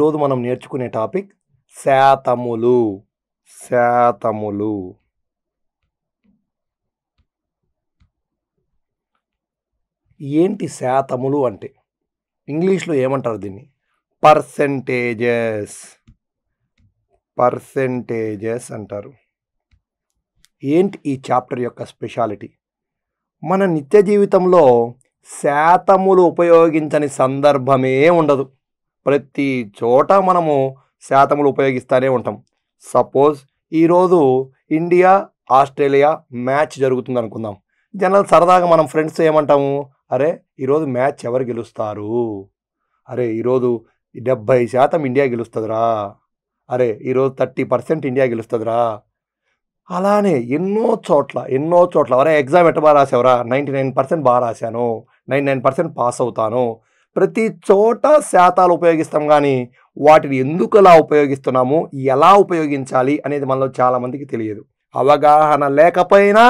ఈరోజు మనం నేర్చుకునే టాపిక్ శాతములు శాతములు ఏంటి శాతములు అంటే ఇంగ్లీష్లో ఏమంటారు దీన్ని పర్సెంటేజెస్ పర్సెంటేజెస్ అంటారు ఏంటి ఈ చాప్టర్ యొక్క స్పెషాలిటీ మన నిత్య జీవితంలో శాతములు ఉపయోగించని సందర్భమే ఉండదు ప్రతి చోట మనము శాతములు ఉపయోగిస్తూనే ఉంటాం సపోజ్ ఈరోజు ఇండియా ఆస్ట్రేలియా మ్యాచ్ జరుగుతుంది అనుకుందాం జనరల్ సరదాగా మనం ఫ్రెండ్స్ ఏమంటాము అరే ఈరోజు మ్యాచ్ ఎవరు గెలుస్తారు అరే ఈరోజు డెబ్భై శాతం ఇండియా గెలుస్తుందిరా అరే ఈరోజు థర్టీ పర్సెంట్ ఇండియా గెలుస్తుందిరా అలానే ఎన్నో చోట్ల ఎన్నో చోట్ల అరే ఎగ్జామ్ ఎట్ట బాగా రాసావురా నైంటీ నైన్ పర్సెంట్ బాగా రాశాను నైన్ నైన్ పర్సెంట్ పాస్ అవుతాను ప్రతి చోట శాతాలు ఉపయోగిస్తాం కానీ వాటిని ఎందుకు అలా ఉపయోగిస్తున్నాము ఎలా ఉపయోగించాలి అనేది మనలో చాలామందికి తెలియదు అవగాహన లేకపోయినా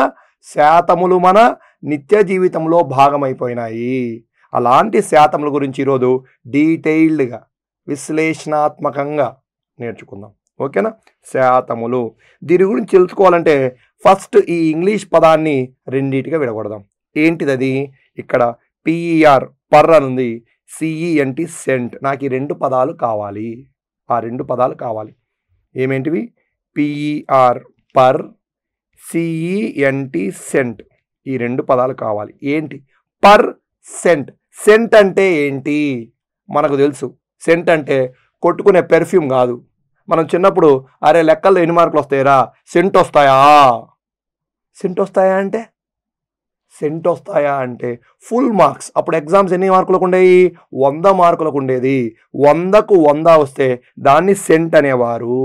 శాతములు మన నిత్య జీవితంలో భాగమైపోయినాయి అలాంటి శాతముల గురించి ఈరోజు డీటెయిల్డ్గా విశ్లేషణాత్మకంగా నేర్చుకుందాం ఓకేనా శాతములు దీని గురించి తెలుసుకోవాలంటే ఫస్ట్ ఈ ఇంగ్లీష్ పదాన్ని రెండింటిగా విడగొడదాం ఏంటిది అది ఇక్కడ పిఈఆర్ e పర్ అనుంది సిఈఎన్టి సెంట్ నాకు ఈ రెండు పదాలు కావాలి ఆ రెండు పదాలు కావాలి ఏమేంటివి పిఈఆర్ పర్ సిఈఎన్టి సెంట్ ఈ రెండు పదాలు కావాలి ఏంటి పర్ సెంట్ సెంట్ అంటే ఏంటి మనకు తెలుసు సెంట్ అంటే కొట్టుకునే పెర్ఫ్యూమ్ కాదు మనం చిన్నప్పుడు అరే లెక్కల్లో ఎన్ని మార్కులు వస్తాయరా సెంట్ వస్తాయా సెంట్ వస్తాయా అంటే సెంట్ వస్తాయా అంటే ఫుల్ మార్క్స్ అప్పుడు ఎగ్జామ్స్ ఎన్ని మార్కులకు ఉండేవి వంద మార్కులకు ఉండేది వందకు వంద వస్తే దాన్ని సెంట్ అనేవారు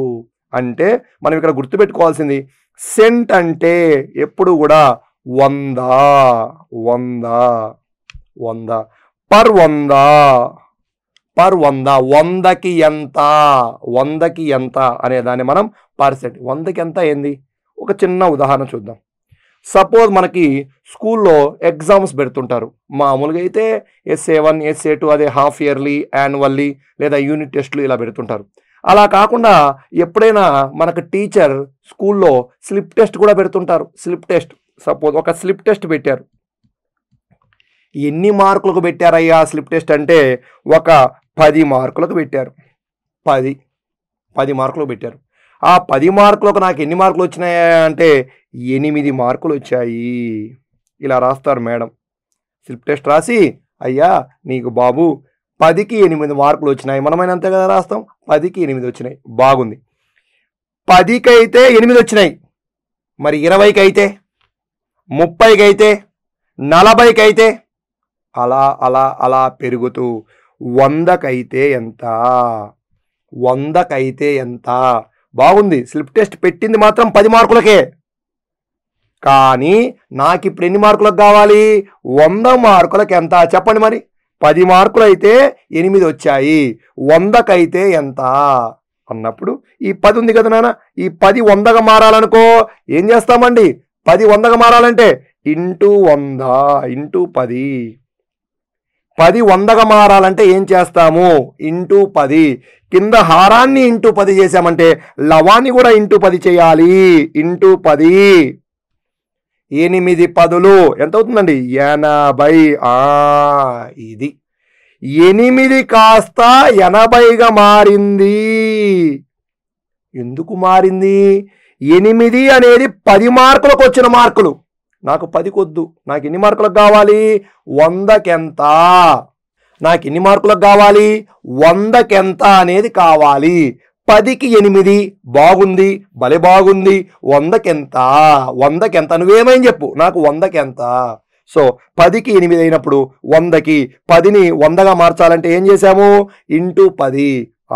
అంటే మనం ఇక్కడ గుర్తుపెట్టుకోవాల్సింది సెంట్ అంటే ఎప్పుడు కూడా వంద వంద వంద పర్ వంద పర్ వంద వందకి ఎంత వందకి ఎంత అనే దాన్ని మనం పర్సెంట్ వందకి ఎంత ఏంది ఒక చిన్న ఉదాహరణ చూద్దాం సపోజ్ మనకి స్కూల్లో ఎగ్జామ్స్ పెడుతుంటారు మామూలుగా అయితే ఎస్ఏ వన్ ఎస్ఏ టూ అదే హాఫ్ ఇయర్లీ యాన్యువల్లీ లేదా యూనిట్ టెస్ట్లు ఇలా పెడుతుంటారు అలా కాకుండా ఎప్పుడైనా మనకు టీచర్ స్కూల్లో స్లిప్ టెస్ట్ కూడా పెడుతుంటారు స్లిప్ టెస్ట్ సపోజ్ ఒక స్లిప్ టెస్ట్ పెట్టారు ఎన్ని మార్కులకు పెట్టారయ్యా స్లిప్ టెస్ట్ అంటే ఒక పది మార్కులకు పెట్టారు పది పది మార్కులకు పెట్టారు ఆ పది మార్కులకు నాకు ఎన్ని మార్కులు వచ్చినాయా అంటే ఎనిమిది మార్కులు వచ్చాయి ఇలా రాస్తారు మేడం స్లిప్ టెస్ట్ రాసి అయ్యా నీకు బాబు పదికి ఎనిమిది మార్కులు వచ్చినాయి మనమైన అంతే కదా రాస్తాం పదికి ఎనిమిది వచ్చినాయి బాగుంది పదికి అయితే ఎనిమిది వచ్చినాయి మరి ఇరవైకి అయితే ముప్పైకి అయితే నలభైకి అయితే అలా అలా అలా పెరుగుతూ వందకైతే ఎంత వందకైతే ఎంత బాగుంది స్లిప్ టెస్ట్ పెట్టింది మాత్రం పది మార్కులకే కానీ నాకు ఇప్పుడు ఎన్ని మార్కులకు కావాలి వంద మార్కులకు ఎంత చెప్పండి మరి పది మార్కులు అయితే ఎనిమిది వచ్చాయి వందకైతే ఎంత అన్నప్పుడు ఈ పది ఉంది కదా నాన్న ఈ పది వందగా మారాలనుకో ఏం చేస్తామండి పది వందగా మారాలంటే ఇంటూ వంద ఇంటూ పది పది వందగా మారాలంటే ఏం చేస్తాము ఇంటూ పది కింద హారాన్ని ఇంటూ పది చేసామంటే లవాన్ని కూడా ఇంటూ పది చేయాలి ఇంటూ పది ఎనిమిది పదులు ఎంత అవుతుందండి ఎనభై ఇది ఎనిమిది కాస్త ఎనభైగా మారింది ఎందుకు మారింది ఎనిమిది అనేది పది మార్కులకు వచ్చిన మార్కులు నాకు పది కొద్దు నాకు ఎన్ని మార్కులకు కావాలి వందకెంత నాకు ఎన్ని మార్కులకు కావాలి వందకెంత అనేది కావాలి పదికి ఎనిమిది బాగుంది భలే బాగుంది వందకెంత వందకెంత నువ్వేమైనా చెప్పు నాకు వందకెంత సో పదికి ఎనిమిది అయినప్పుడు వందకి పదిని వందగా మార్చాలంటే ఏం చేశాము ఇంటూ పది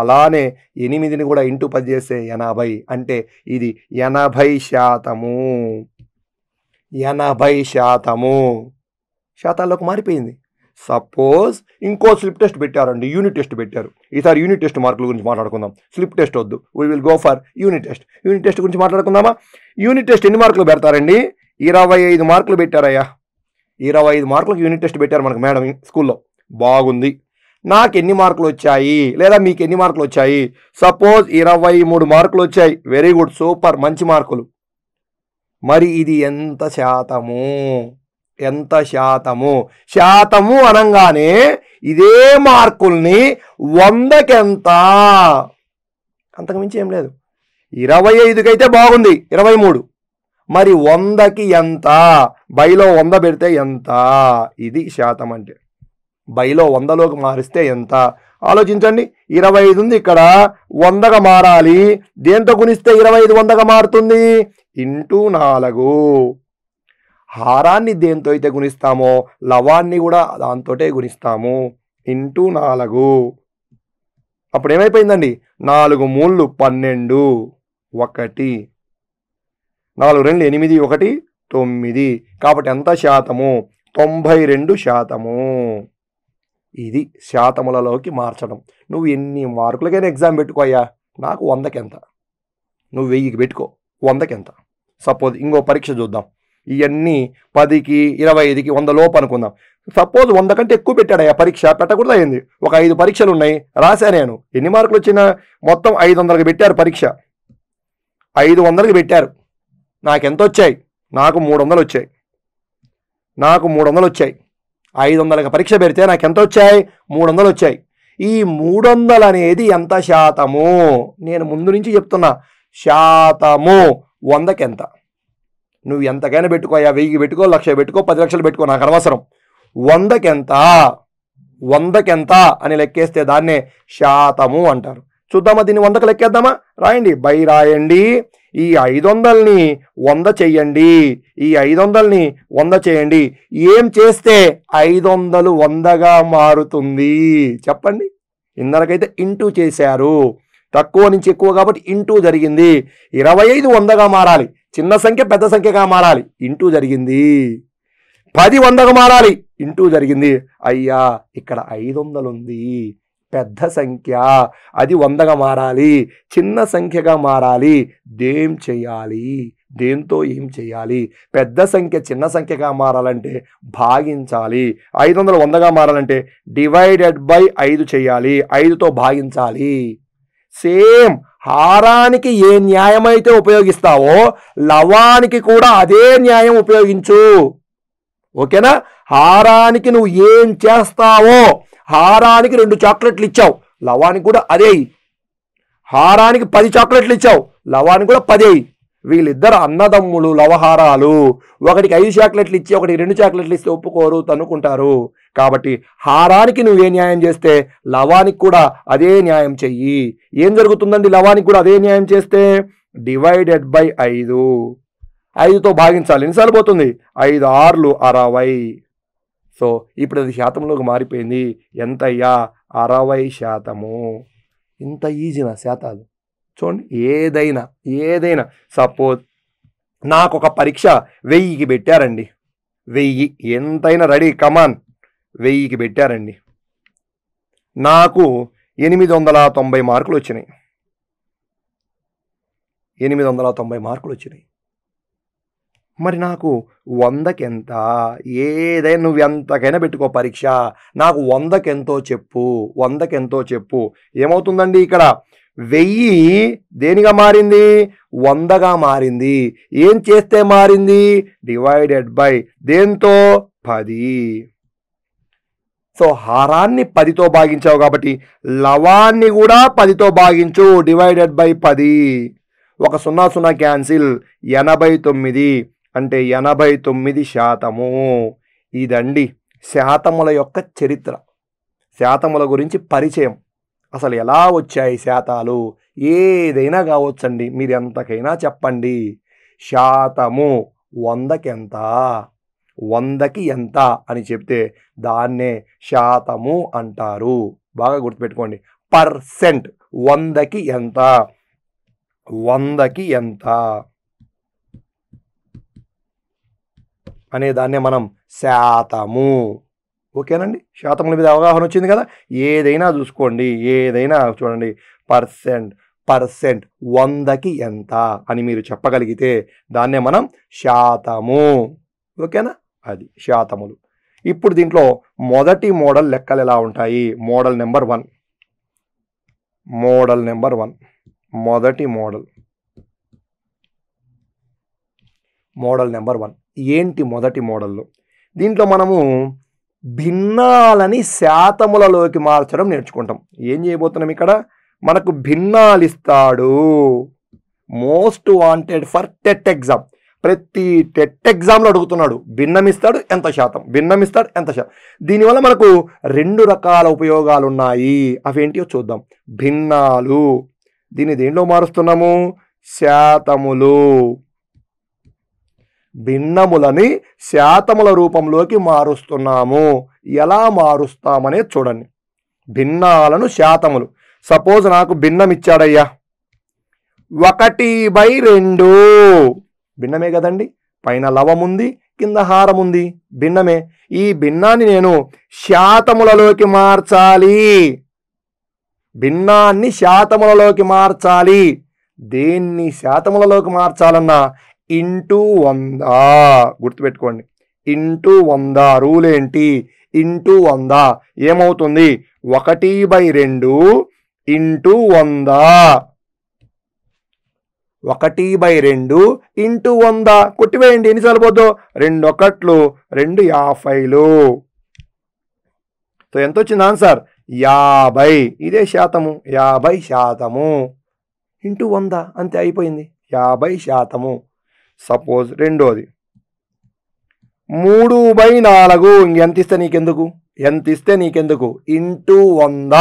అలానే ఎనిమిదిని కూడా ఇంటూ పది చేస్తే ఎనభై అంటే ఇది ఎనభై శాతము ఎనభై శాతము శాతాల్లోకి మారిపోయింది సపోజ్ ఇంకో స్లిప్ టెస్ట్ పెట్టారండి యూనిట్ టెస్ట్ పెట్టారు ఈసారి యూనిట్ టెస్ట్ మార్కుల గురించి మాట్లాడుకుందాం స్లిప్ టెస్ట్ వద్దు we will go for unit test unit test గురించి మాట్లాడుకుందామా యూనిట్ టెస్ట్ ఎన్ని మార్కులు పెడతారండి ఇరవై ఐదు మార్కులు పెట్టారయ్యా ఇరవై ఐదు మార్కులకు యూనిట్ టెస్ట్ పెట్టారు మనకు మేడం స్కూల్లో బాగుంది నాకు ఎన్ని మార్కులు వచ్చాయి లేదా మీకు ఎన్ని మార్కులు వచ్చాయి సపోజ్ ఇరవై మూడు మార్కులు వచ్చాయి వెరీ గుడ్ సూపర్ మంచి మార్కులు మరి ఇది ఎంత శాతము ఎంత శాతము శాతము అనగానే ఇదే మార్కుల్ని వందకెంత అంతకుమించి ఏం లేదు ఇరవై ఐదుకైతే బాగుంది ఇరవై మూడు మరి వందకి ఎంత బైలో వంద పెడితే ఎంత ఇది శాతం అంటే బైలో వందలోకి మారిస్తే ఎంత ఆలోచించండి ఇరవై ఐదు ఉంది ఇక్కడ వందగా మారాలి దేంతో గుణిస్తే ఇరవై ఐదు వందగా మారుతుంది ఇంటూ నాలుగు హారాన్ని దేంతో అయితే గుణిస్తామో లవాన్ని కూడా దాంతోటే గుణిస్తాము ఇంటూ నాలుగు అప్పుడు ఏమైపోయిందండి నాలుగు మూళ్ళు పన్నెండు ఒకటి నాలుగు రెండు ఎనిమిది ఒకటి తొమ్మిది కాబట్టి ఎంత శాతము తొంభై రెండు శాతము ఇది శాతములలోకి మార్చడం నువ్వు ఎన్ని మార్కులకైనా ఎగ్జామ్ పెట్టుకోయా నాకు వందకెంత నువ్వు వెయ్యికి పెట్టుకో వందకెంత సపోజ్ ఇంకో పరీక్ష చూద్దాం ఇవన్నీ పదికి ఇరవై ఐదుకి వంద లోపు అనుకుందాం సపోజ్ వంద కంటే ఎక్కువ పెట్టాడయ్యా పరీక్ష పెట్టకూడదు అయింది ఒక ఐదు పరీక్షలు ఉన్నాయి రాశా నేను ఎన్ని మార్కులు వచ్చినా మొత్తం ఐదు వందలకి పెట్టారు పరీక్ష ఐదు వందలకి పెట్టారు నాకు ఎంత వచ్చాయి నాకు మూడు వందలు వచ్చాయి నాకు మూడు వందలు వచ్చాయి ఐదు వందలకి పరీక్ష పెడితే నాకు ఎంత వచ్చాయి మూడు వందలు వచ్చాయి ఈ మూడు వందలు అనేది ఎంత శాతము నేను ముందు నుంచి చెప్తున్నా శాతము వందకెంత నువ్వు ఎంతకైనా పెట్టుకో యా వెయ్యి పెట్టుకో లక్ష పెట్టుకో పది లక్షలు పెట్టుకో నాకు అనవసరం వందకెంత వందకెంత అని లెక్కేస్తే దాన్నే శాతము అంటారు చూద్దామా దీన్ని వందకు లెక్కేద్దామా రాయండి బై రాయండి ఈ ఐదు వందల్ని వంద చెయ్యండి ఈ ఐదు వందల్ని వంద చేయండి ఏం చేస్తే ఐదు వందలు వందగా మారుతుంది చెప్పండి ఇందరికైతే ఇంటూ చేశారు తక్కువ నుంచి ఎక్కువ కాబట్టి ఇంటూ జరిగింది ఇరవై ఐదు వందగా మారాలి చిన్న సంఖ్య పెద్ద సంఖ్యగా మారాలి ఇంటూ జరిగింది పది వందకు మారాలి ఇంటూ జరిగింది అయ్యా ఇక్కడ ఐదు ఉంది పెద్ద సంఖ్య అది వందగా మారాలి చిన్న సంఖ్యగా మారాలి దేం చేయాలి దేంతో ఏం చేయాలి పెద్ద సంఖ్య చిన్న సంఖ్యగా మారాలంటే భాగించాలి ఐదు వందలు వందగా మారాలంటే డివైడెడ్ బై ఐదు చేయాలి ఐదుతో భాగించాలి సేమ్ హారానికి ఏ న్యాయమైతే ఉపయోగిస్తావో లవానికి కూడా అదే న్యాయం ఉపయోగించు ఓకేనా హారానికి నువ్వు ఏం చేస్తావో హారానికి రెండు చాక్లెట్లు ఇచ్చావు లవానికి కూడా అదే హారానికి పది చాక్లెట్లు ఇచ్చావు లవానికి కూడా పదే వీళ్ళిద్దరు అన్నదమ్ములు లవహారాలు ఒకటికి ఐదు చాక్లెట్లు ఇచ్చి ఒకటికి రెండు చాక్లెట్లు ఇస్తే ఒప్పుకోరు తనుకుంటారు కాబట్టి హారానికి నువ్వే న్యాయం చేస్తే లవానికి కూడా అదే న్యాయం చెయ్యి ఏం జరుగుతుందండి లవానికి కూడా అదే న్యాయం చేస్తే డివైడెడ్ బై ఐదు ఐదుతో భాగించాలి ఎన్నిసార్లు పోతుంది ఐదు ఆర్లు అరవై సో ఇప్పుడు అది శాతంలోకి మారిపోయింది ఎంతయ్యా అరవై శాతము ఇంత ఈజీనా శాతాలు చూడండి ఏదైనా ఏదైనా సపోజ్ నాకు ఒక పరీక్ష వెయ్యికి పెట్టారండి వెయ్యి ఎంతైనా రెడీ కమాన్ వెయ్యికి పెట్టారండి నాకు ఎనిమిది వందల తొంభై మార్కులు వచ్చినాయి ఎనిమిది వందల తొంభై మార్కులు వచ్చినాయి మరి నాకు వందకెంత ఏదైనా నువ్వు ఎంతకైనా పెట్టుకో పరీక్ష నాకు వందకెంతో చెప్పు వందకెంతో చెప్పు ఏమవుతుందండి ఇక్కడ వెయ్యి దేనిగా మారింది వందగా మారింది ఏం చేస్తే మారింది డివైడెడ్ బై దేంతో పది సో హారాన్ని పదితో భాగించావు కాబట్టి లవాన్ని కూడా పదితో భాగించు డివైడెడ్ బై పది ఒక సున్నా సున్నా క్యాన్సిల్ ఎనభై తొమ్మిది అంటే ఎనభై తొమ్మిది శాతము ఇదండి శాతముల యొక్క చరిత్ర శాతముల గురించి పరిచయం అసలు ఎలా వచ్చాయి శాతాలు ఏదైనా కావచ్చండి మీరు ఎంతకైనా చెప్పండి శాతము వందకెంత వందకి ఎంత అని చెప్తే దాన్నే శాతము అంటారు బాగా గుర్తుపెట్టుకోండి పర్సెంట్ వందకి ఎంత వందకి ఎంత అనే దాన్నే మనం శాతము ఓకేనండి శాతముల మీద అవగాహన వచ్చింది కదా ఏదైనా చూసుకోండి ఏదైనా చూడండి పర్సెంట్ పర్సెంట్ వందకి ఎంత అని మీరు చెప్పగలిగితే దాన్నే మనం శాతము ఓకేనా అది శాతములు ఇప్పుడు దీంట్లో మొదటి మోడల్ లెక్కలు ఎలా ఉంటాయి model number one model number one మొదటి మోడల్ మోడల్ నెంబర్ వన్ ఏంటి మొదటి మోడల్లో దీంట్లో మనము భిన్నాలని శాతములలోకి మార్చడం నేర్చుకుంటాం ఏం చేయబోతున్నాం ఇక్కడ మనకు భిన్నాలు ఇస్తాడు most wanted for TET exam ప్రతి టెట్ ఎగ్జామ్లో అడుగుతున్నాడు భిన్నం ఇస్తాడు ఎంత శాతం భిన్నం ఇస్తాడు ఎంత శాతం దీనివల్ల మనకు రెండు రకాల ఉపయోగాలు ఉన్నాయి అవేంటియో చూద్దాం భిన్నాలు దీన్ని దేంట్లో మారుస్తున్నాము శాతములు భిన్నములని శాతముల రూపంలోకి మారుస్తున్నాము ఎలా మారుస్తామనే చూడండి భిన్నాలను శాతములు సపోజ్ నాకు భిన్నం ఇచ్చాడయ్యా ఒకటి బై రెండు భిన్నమే కదండి పైన లవం ఉంది కింద హారం ఉంది భిన్నమే ఈ భిన్నాన్ని నేను శాతములలోకి మార్చాలి భిన్నాన్ని శాతములలోకి మార్చాలి దేన్ని శాతములలోకి మార్చాలన్నా ఇంటూ వంద గుర్తుపెట్టుకోండి ఇంటూ వంద రూల్ ఏంటి ఇంటూ వంద ఏమవుతుంది ఒకటి బై రెండు ఇంటూ వంద ఒకటి బై రెండు ఇంటూ వంద కొట్టివేయండి ఎన్ని సరిపోద్దు రెండు ఒకట్లు రెండు యాభైలు సో ఎంత వచ్చింది ఆన్సర్ యాభై ఇదే శాతము యాభై శాతము ఇంటూ వంద అంతే అయిపోయింది యాభై శాతము సపోజ్ రెండోది మూడు బై నాలుగు ఇంకెంత ఇస్తే నీకెందుకు ఎంత ఇస్తే నీకెందుకు ఇంటూ వంద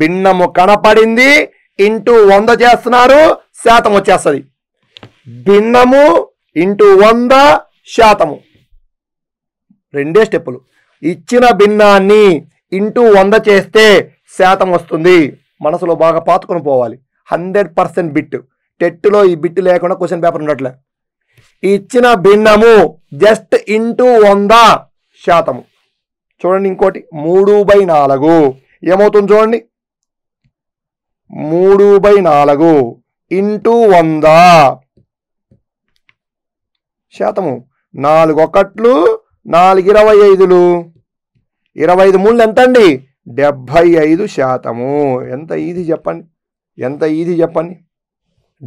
భిన్నము కనపడింది ఇంటూ వంద చేస్తున్నారు శాతం వచ్చేస్తుంది భిన్నము ఇంటూ వంద శాతము రెండే స్టెప్పులు ఇచ్చిన భిన్నాన్ని ఇంటూ వంద చేస్తే శాతం వస్తుంది మనసులో బాగా పాతుకొని పోవాలి హండ్రెడ్ పర్సెంట్ బిట్ టెట్లో ఈ బిట్ లేకుండా క్వశ్చన్ పేపర్ ఉండట్లే ఇచ్చిన భిన్నము జస్ట్ ఇంటూ వంద శాతము చూడండి ఇంకోటి మూడు బై నాలుగు ఏమవుతుంది చూడండి మూడు బై నాలుగు ఇంటూ వంద శాతము నాలుగు ఒకట్లు నాలుగు ఇరవై ఐదులు ఇరవై ఐదు మూడు ఎంత అండి డెబ్భై ఐదు శాతము ఎంత ఈజీ చెప్పండి ఎంత ఈజీ చెప్పండి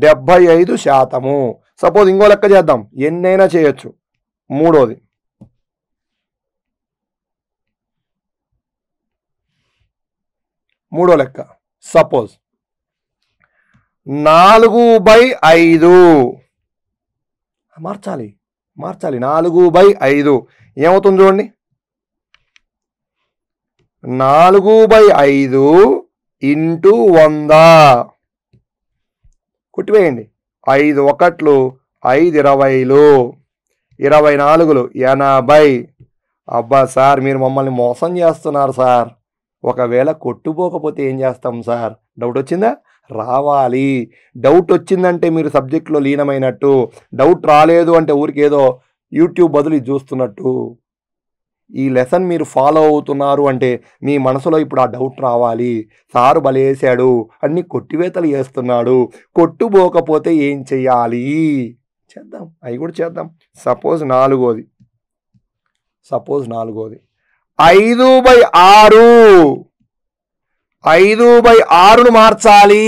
డెబ్భై ఐదు శాతము సపోజ్ ఇంకో లెక్క చేద్దాం ఎన్నైనా చేయొచ్చు మూడోది మూడో లెక్క సపోజ్ నాలుగు బై ఐదు మార్చాలి మార్చాలి నాలుగు బై ఐదు ఏమవుతుంది చూడండి నాలుగు బై ఐదు ఇంటూ వంద కుట్టివేయండి ఐదు ఒకట్లు ఐదు ఇరవైలు ఇరవై నాలుగులు ఎనభై అబ్బా సార్ మీరు మమ్మల్ని మోసం చేస్తున్నారు సార్ ఒకవేళ కొట్టుపోకపోతే ఏం చేస్తాం సార్ డౌట్ వచ్చిందా రావాలి డౌట్ వచ్చిందంటే మీరు సబ్జెక్టులో లీనమైనట్టు డౌట్ రాలేదు అంటే ఊరికేదో యూట్యూబ్ బదులు చూస్తున్నట్టు ఈ లెసన్ మీరు ఫాలో అవుతున్నారు అంటే మీ మనసులో ఇప్పుడు ఆ డౌట్ రావాలి సారు బలేసాడు అన్ని కొట్టివేతలు చేస్తున్నాడు కొట్టుబోకపోతే ఏం చెయ్యాలి చేద్దాం అవి కూడా చేద్దాం సపోజ్ నాలుగోది సపోజ్ నాలుగోది ఐదు బై ఆరు ఐదు బై ఆరును మార్చాలి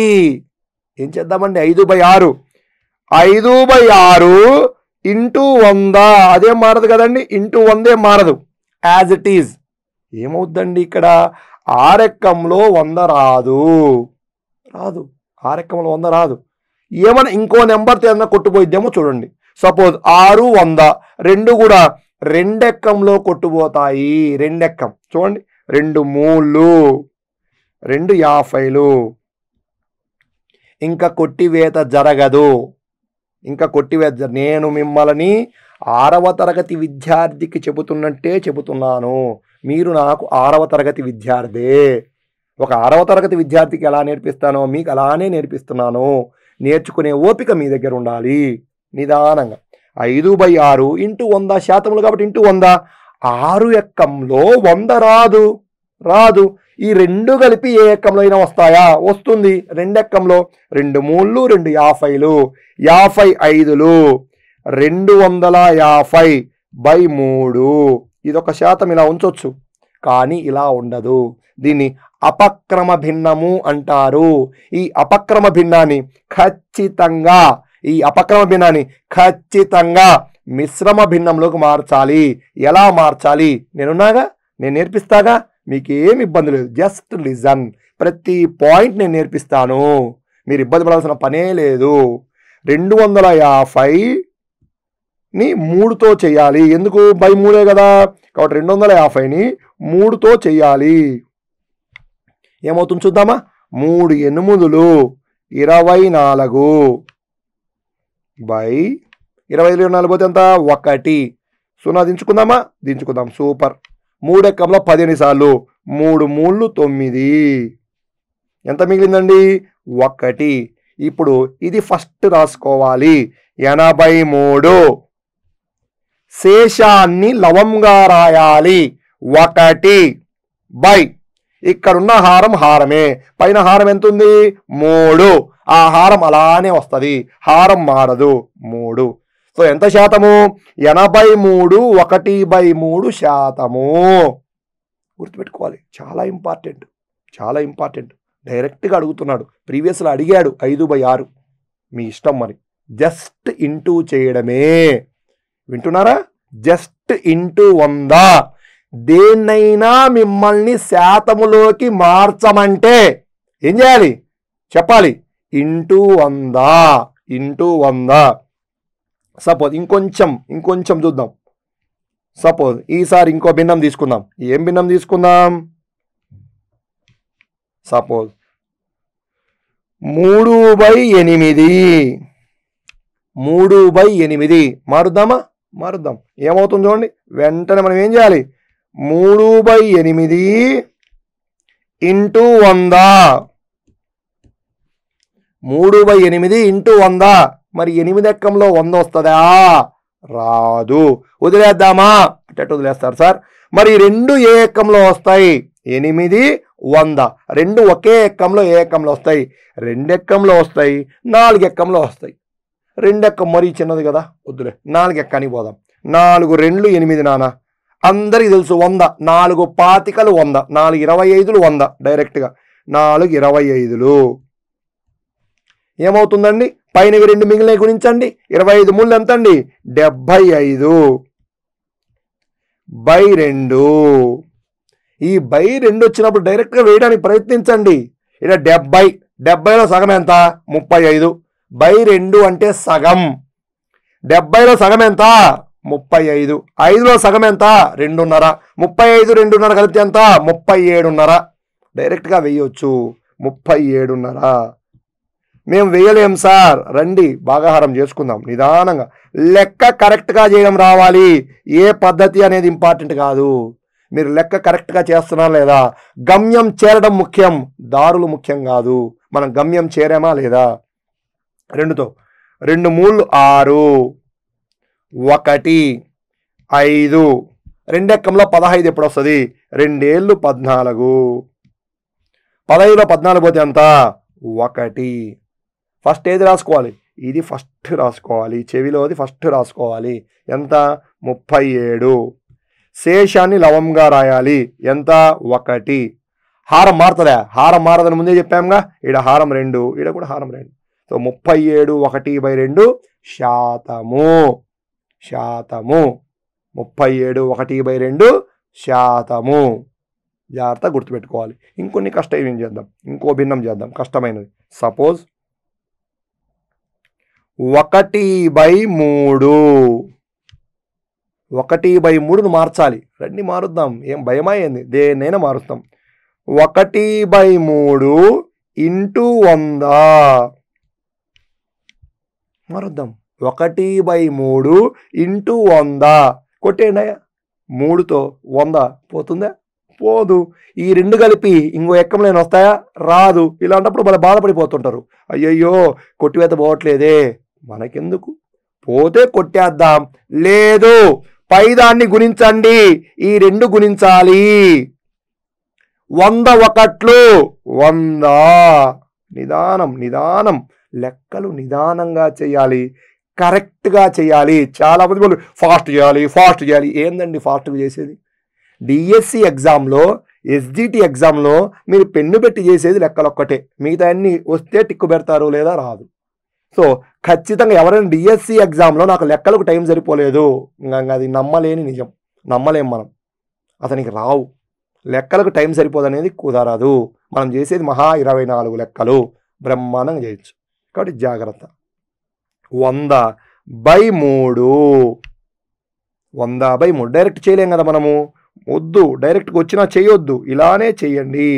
ఏం చేద్దామండి ఐదు బై ఆరు ఐదు బై ఆరు ఇంటూ వంద అదే మారదు కదండి ఇంటూ వందే మారదు యాజ్ ఇట్ ఈజ్ ఏమవుద్దండి ఇక్కడ ఆరెక్కంలో వంద రాదు రాదు ఆరెక్కంలో వంద రాదు ఏమైనా ఇంకో నెంబర్ ఏదైనా కొట్టుపోయిద్దేమో చూడండి సపోజ్ ఆరు వంద రెండు కూడా రెండెక్కంలో కొట్టుపోతాయి రెండెక్కం చూడండి రెండు మూళ్ళు రెండు యాభైలు ఇంకా కొట్టివేత జరగదు ఇంకా కొట్టివేత నేను మిమ్మల్ని ఆరవ తరగతి విద్యార్థికి చెబుతున్నట్టే చెబుతున్నాను మీరు నాకు ఆరవ తరగతి విద్యార్థే ఒక ఆరవ తరగతి విద్యార్థికి ఎలా నేర్పిస్తానో మీకు అలానే నేర్పిస్తున్నాను నేర్చుకునే ఓపిక మీ దగ్గర ఉండాలి నిదానంగా ఐదు బై ఆరు ఇంటూ వంద శాతములు కాబట్టి ఇంటూ వంద ఆరు ఎక్కంలో వంద రాదు రాదు ఈ రెండు కలిపి ఏ ఎక్కంలో అయినా వస్తాయా వస్తుంది రెండెక్కంలో రెండు మూళ్ళు రెండు యాభైలు యాభై ఐదులు రెండు వందల యాభై బై మూడు ఇది ఒక శాతం ఇలా ఉంచొచ్చు కానీ ఇలా ఉండదు దీన్ని అపక్రమ భిన్నము అంటారు ఈ అపక్రమ భిన్నాన్ని ఖచ్చితంగా ఈ అపక్రమ భిన్నాన్ని ఖచ్చితంగా మిశ్రమ భిన్నంలోకి మార్చాలి ఎలా మార్చాలి నేనున్నాగా నేను నేర్పిస్తాగా మీకేమి ఇబ్బంది లేదు జస్ట్ లిజన్ ప్రతి పాయింట్ నేను నేర్పిస్తాను మీరు ఇబ్బంది పడాల్సిన పనే లేదు రెండు వందల యాభై ని మూడుతో చేయాలి ఎందుకు బై మూడే కదా కాబట్టి రెండు వందల యాభైని మూడుతో చేయాలి ఏమవుతుంది చూద్దామా మూడు ఎనిమిదులు ఇరవై నాలుగు బై ఇరవై ఇరవై నాలుగు పోతే ఎంత ఒకటి సున్నా దించుకుందామా దించుకుందాం సూపర్ మూడు ఎక్కంలో పదిహేను సార్లు మూడు మూడు తొమ్మిది ఎంత మిగిలిందండి ఒకటి ఇప్పుడు ఇది ఫస్ట్ రాసుకోవాలి ఎనభై మూడు శేషాన్ని లవంగా రాయాలి ఒకటి బై ఇక్కడున్న హారం హారమే పైన హారం ఎంత ఉంది మూడు ఆ హారం అలానే వస్తుంది హారం మారదు మూడు సో ఎంత శాతము ఎనభై మూడు ఒకటి బై మూడు శాతము గుర్తుపెట్టుకోవాలి చాలా ఇంపార్టెంట్ చాలా ఇంపార్టెంట్ డైరెక్ట్గా అడుగుతున్నాడు ప్రీవియస్లో అడిగాడు ఐదు బై ఆరు మీ ఇష్టం మరి జస్ట్ ఇంటూ చేయడమే వింటున్నారా జస్ట్ ఇంటూ వందా దేన్నైనా మిమ్మల్ని శాతములోకి మార్చమంటే ఏం చేయాలి చెప్పాలి ఇంటూ వందా ఇంటూ వందా సపోజ్ ఇంకొంచెం ఇంకొంచెం చూద్దాం సపోజ్ ఈసారి ఇంకో భిన్నం తీసుకుందాం ఏం భిన్నం తీసుకుందాం సపోజ్ మూడు బై ఎనిమిది మూడు బై ఎనిమిది మారుద్దామా మారుద్దాం ఏమవుతుంది చూడండి వెంటనే మనం ఏం చేయాలి మూడు బై ఎనిమిది ఇంటూ వంద మూడు బై ఎనిమిది ఇంటూ వంద మరి ఎనిమిది ఎక్కంలో వంద వస్తుందా రాదు వదిలేద్దామా అట్టట్టు వదిలేస్తారు సార్ మరి రెండు ఏ ఎక్కంలో వస్తాయి ఎనిమిది వంద రెండు ఒకే ఎక్కంలో ఏ ఎక్కంలో వస్తాయి రెండు ఎక్కంలో వస్తాయి నాలుగు ఎక్కంలో వస్తాయి రెండెక్క మరీ చిన్నది కదా వద్దులే నాలుగు ఎక్కని పోదాం నాలుగు రెండు ఎనిమిది నానా అందరికి తెలుసు వంద నాలుగు పాతికలు వంద నాలుగు ఇరవై ఐదులు వంద డైరెక్ట్గా నాలుగు ఇరవై ఐదులు ఏమవుతుందండి పైన రెండు మిగిలిన గుణించండి ఇరవై ఐదు ముళ్ళు ఎంత అండి డెబ్బై ఐదు బై రెండు ఈ బై రెండు వచ్చినప్పుడు డైరెక్ట్గా వేయడానికి ప్రయత్నించండి ఇక డెబ్బై డెబ్బైలో సగం ఎంత ముప్పై ఐదు బై రెండు అంటే సగం డెబ్బైలో సగం ఎంత ముప్పై ఐదు ఐదులో సగం ఎంత రెండున్నర ముప్పై ఐదు రెండున్నర కలిపితే ఎంత ముప్పై ఏడున్నర డైరెక్ట్గా వేయొచ్చు ముప్పై ఏడున్నర మేము వేయలేం సార్ రండి భాగాహారం చేసుకుందాం నిదానంగా లెక్క కరెక్ట్గా చేయడం రావాలి ఏ పద్ధతి అనేది ఇంపార్టెంట్ కాదు మీరు లెక్క కరెక్ట్గా చేస్తున్నా లేదా గమ్యం చేరడం ముఖ్యం దారులు ముఖ్యం కాదు మనం గమ్యం చేరామా లేదా రెండుతో రెండు మూళ్ళు ఆరు ఒకటి ఐదు రెండెక్కంలో పదహైదు ఎప్పుడు వస్తుంది రెండేళ్ళు పద్నాలుగు పదహైదులో పద్నాలుగు పోతే ఎంత ఒకటి ఫస్ట్ ఏది రాసుకోవాలి ఇది ఫస్ట్ రాసుకోవాలి చెవిలోది ఫస్ట్ రాసుకోవాలి ఎంత ముప్పై ఏడు శేషాన్ని లవంగా రాయాలి ఎంత ఒకటి హారం మారుతుందా హారం మారదని ముందే చెప్పాముగా ఈడ హారం రెండు ఈడ కూడా హారం రెండు సో ముప్పై ఏడు ఒకటి బై రెండు శాతము శాతము ముప్పై ఏడు ఒకటి బై రెండు శాతము జాగ్రత్త గుర్తుపెట్టుకోవాలి ఇంకొన్ని కష్టం ఏం చేద్దాం ఇంకో భిన్నం చేద్దాం కష్టమైనది సపోజ్ ఒకటి బై మూడు ఒకటి బై మూడును మార్చాలి రండి మారుద్దాం ఏం భయమైంది దేన్నైనా మారుస్తాం ఒకటి బై మూడు ఇంటూ వంద మరుద్దాం ఒకటి బై మూడు ఇంటూ వంద కొట్టేయండి మూడుతో వంద పోతుందా పోదు ఈ రెండు కలిపి ఇంకో ఎక్కమలేని వస్తాయా రాదు ఇలాంటప్పుడు వాళ్ళు బాధపడిపోతుంటారు అయ్యయ్యో కొట్టివేత పోవట్లేదే మనకెందుకు పోతే కొట్టేద్దాం లేదు పైదాన్ని గుణించండి ఈ రెండు గుణించాలి వంద ఒకట్లు వంద నిదానం నిదానం లెక్కలు నిదానంగా చేయాలి కరెక్ట్గా చేయాలి చాలామంది వాళ్ళు ఫాస్ట్ చేయాలి ఫాస్ట్ చేయాలి ఏందండి ఫాస్ట్గా చేసేది డిఎస్సి ఎగ్జామ్లో ఎస్జిటి ఎగ్జామ్లో మీరు పెన్ను పెట్టి చేసేది లెక్కలు ఒక్కటే మిగతా అన్ని వస్తే టిక్కు పెడతారు లేదా రాదు సో ఖచ్చితంగా ఎవరైనా డిఎస్సి ఎగ్జామ్లో నాకు లెక్కలకు టైం సరిపోలేదు అది నమ్మలేని నిజం నమ్మలేం మనం అతనికి రావు లెక్కలకు టైం సరిపోదు అనేది కుదరదు మనం చేసేది మహా ఇరవై నాలుగు లెక్కలు బ్రహ్మాండంగా చేయొచ్చు కాబట్టి జాగ్రత్త వంద బై మూడు వంద బై మూడు డైరెక్ట్ చేయలేం కదా మనము వద్దు డైరెక్ట్గా వచ్చినా చేయొద్దు ఇలానే చేయండి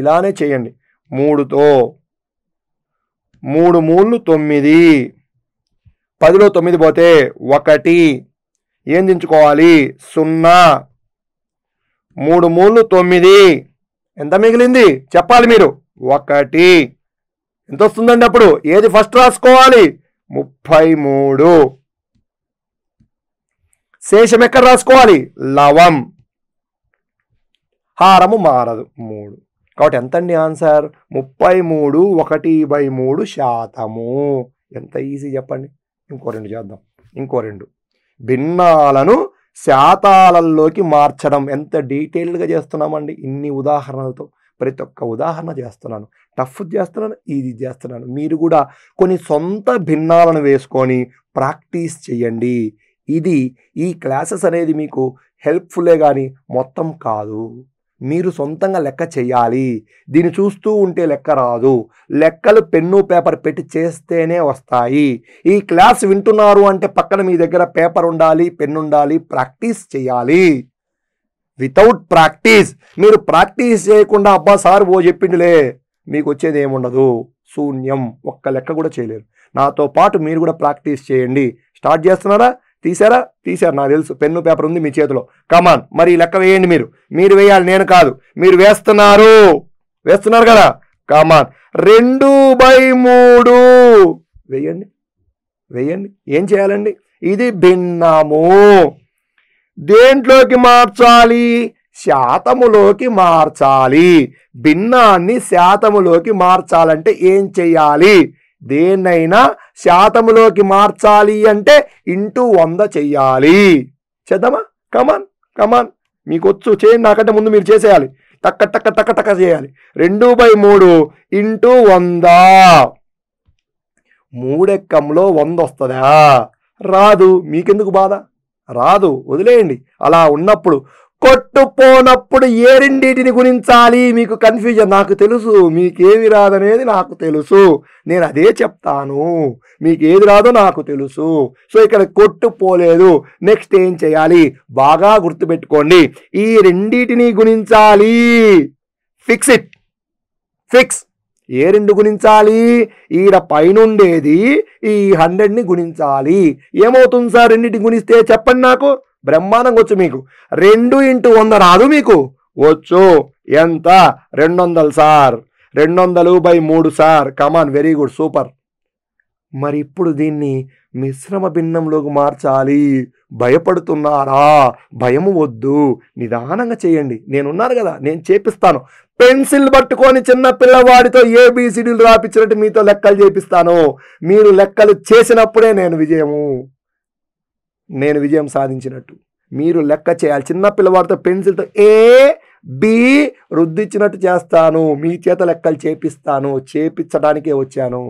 ఇలానే చేయండి మూడుతో మూడు మూళ్ళు తొమ్మిది పదిలో తొమ్మిది పోతే ఒకటి ఏం దించుకోవాలి సున్నా మూడు మూళ్ళు తొమ్మిది ఎంత మిగిలింది చెప్పాలి మీరు ఒకటి ఎంత వస్తుందండి అప్పుడు ఏది ఫస్ట్ రాసుకోవాలి ముప్పై మూడు శేషం ఎక్కడ రాసుకోవాలి లవం హారము మారదు మూడు కాబట్టి ఎంతండి ఆన్సర్ ముప్పై మూడు ఒకటి బై మూడు శాతము ఎంత ఈజీ చెప్పండి ఇంకో రెండు చేద్దాం ఇంకో రెండు భిన్నాలను శాతాలలోకి మార్చడం ఎంత డీటెయిల్డ్గా చేస్తున్నామండి ఇన్ని ఉదాహరణలతో ప్రతి ఒక్క ఉదాహరణ చేస్తున్నాను టఫ్ చేస్తున్నాను ఇది చేస్తున్నాను మీరు కూడా కొన్ని సొంత భిన్నాలను వేసుకొని ప్రాక్టీస్ చేయండి ఇది ఈ క్లాసెస్ అనేది మీకు హెల్ప్ఫుల్లే కానీ మొత్తం కాదు మీరు సొంతంగా లెక్క చేయాలి దీన్ని చూస్తూ ఉంటే లెక్క రాదు లెక్కలు పెన్ను పేపర్ పెట్టి చేస్తేనే వస్తాయి ఈ క్లాస్ వింటున్నారు అంటే పక్కన మీ దగ్గర పేపర్ ఉండాలి పెన్ను ఉండాలి ప్రాక్టీస్ చేయాలి వితౌట్ ప్రాక్టీస్ మీరు ప్రాక్టీస్ చేయకుండా అబ్బా సార్ ఓ చెప్పిండులే మీకు వచ్చేది ఏముండదు శూన్యం ఒక్క లెక్క కూడా చేయలేరు నాతో పాటు మీరు కూడా ప్రాక్టీస్ చేయండి స్టార్ట్ చేస్తున్నారా తీసారా తీశారు నాకు తెలుసు పెన్ను పేపర్ ఉంది మీ చేతిలో కమాన్ మరి లెక్క వేయండి మీరు మీరు వేయాలి నేను కాదు మీరు వేస్తున్నారు వేస్తున్నారు కదా కమాన్ రెండు బై మూడు వేయండి వేయండి ఏం చేయాలండి ఇది భిన్నము దేంట్లోకి మార్చాలి శాతములోకి మార్చాలి భిన్నాన్ని శాతములోకి మార్చాలంటే ఏం చెయ్యాలి దేన్నైనా శాతములోకి మార్చాలి అంటే ఇంటూ వంద చెయ్యాలి చేద్దామా కమాన్ కమాన్ మీకు వచ్చు చేయండి నాకంటే ముందు మీరు చేసేయాలి టక్క టక్క టక్క టక్క చేయాలి రెండు బై మూడు ఇంటూ వంద మూడెక్కంలో వంద వస్తుందా రాదు మీకెందుకు బాధ రాదు వదిలేయండి అలా ఉన్నప్పుడు కొట్టుపోనప్పుడు ఏ రెండింటిని గుణించాలి మీకు కన్ఫ్యూజన్ నాకు తెలుసు మీకేది రాదనేది నాకు తెలుసు నేను అదే చెప్తాను మీకు ఏది రాదో నాకు తెలుసు సో ఇక్కడ కొట్టుపోలేదు నెక్స్ట్ ఏం చేయాలి బాగా గుర్తుపెట్టుకోండి ఈ రెండిటిని గుణించాలి ఫిక్స్ ఇట్ ఫిక్స్ ఏ రెండు గుణించాలి ఈడ పైనుండేది ఈ హండ్రెడ్ని గుణించాలి ఏమవుతుంది సార్ రెండింటిని గుణిస్తే చెప్పండి నాకు బ్రహ్మాండంగా వచ్చు మీకు రెండు ఇంటూ వంద రాదు మీకు వచ్చు ఎంత రెండు వందలు సార్ రెండు వందలు బై మూడు sir come on very good super మరి ఇప్పుడు దీన్ని మిశ్రమ భిన్నంలోకి మార్చాలి భయపడుతున్నారా భయము వద్దు నిదానంగా చేయండి నేనున్నాను కదా నేను చేపిస్తాను పెన్సిల్ పట్టుకొని చిన్న పిల్లవాడితో ఏబిసిడీలు రాపించినట్టు మీతో లెక్కలు చేపిస్తాను మీరు లెక్కలు చేసినప్పుడే నేను విజయము నేను విజయం సాధించినట్టు మీరు లెక్క చేయాలి చిన్న పిల్లవాడితో పెన్సిల్తో ఏ బి రుద్దిచ్చినట్టు చేస్తాను మీ చేత లెక్కలు చేపిస్తాను చేపించడానికే వచ్చాను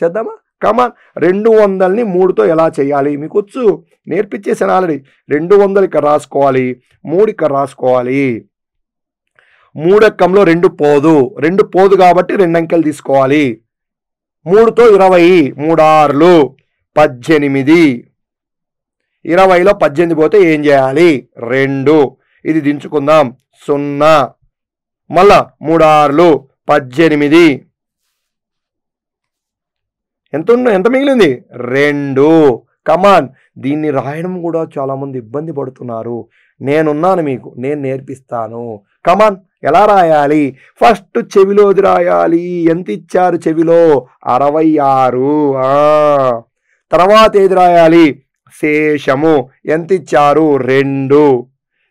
చేద్దామా కమాన్ రెండు వందలని మూడుతో ఎలా చేయాలి మీకు వచ్చు నేర్పించేసాను ఆల్రెడీ రెండు వందలు ఇక్కడ రాసుకోవాలి మూడు ఇక్కడ రాసుకోవాలి మూడెక్కంలో రెండు పోదు రెండు పోదు కాబట్టి రెండు అంకెలు తీసుకోవాలి మూడుతో ఇరవై మూడు ఆరులు పద్దెనిమిది ఇరవైలో పద్దెనిమిది పోతే ఏం చేయాలి రెండు ఇది దించుకుందాం సున్నా మళ్ళా మూడు ఆరులు పద్దెనిమిది ఎంత ఉన్న ఎంత మిగిలింది రెండు కమాన్ దీన్ని రాయడం కూడా చాలామంది ఇబ్బంది పడుతున్నారు నేనున్నాను మీకు నేను నేర్పిస్తాను కమాన్ ఎలా రాయాలి ఫస్ట్ చెవిలోది రాయాలి ఎంత ఇచ్చారు చెవిలో అరవై ఆరు తర్వాత ఏది రాయాలి శేషము ఎంత ఇచ్చారు రెండు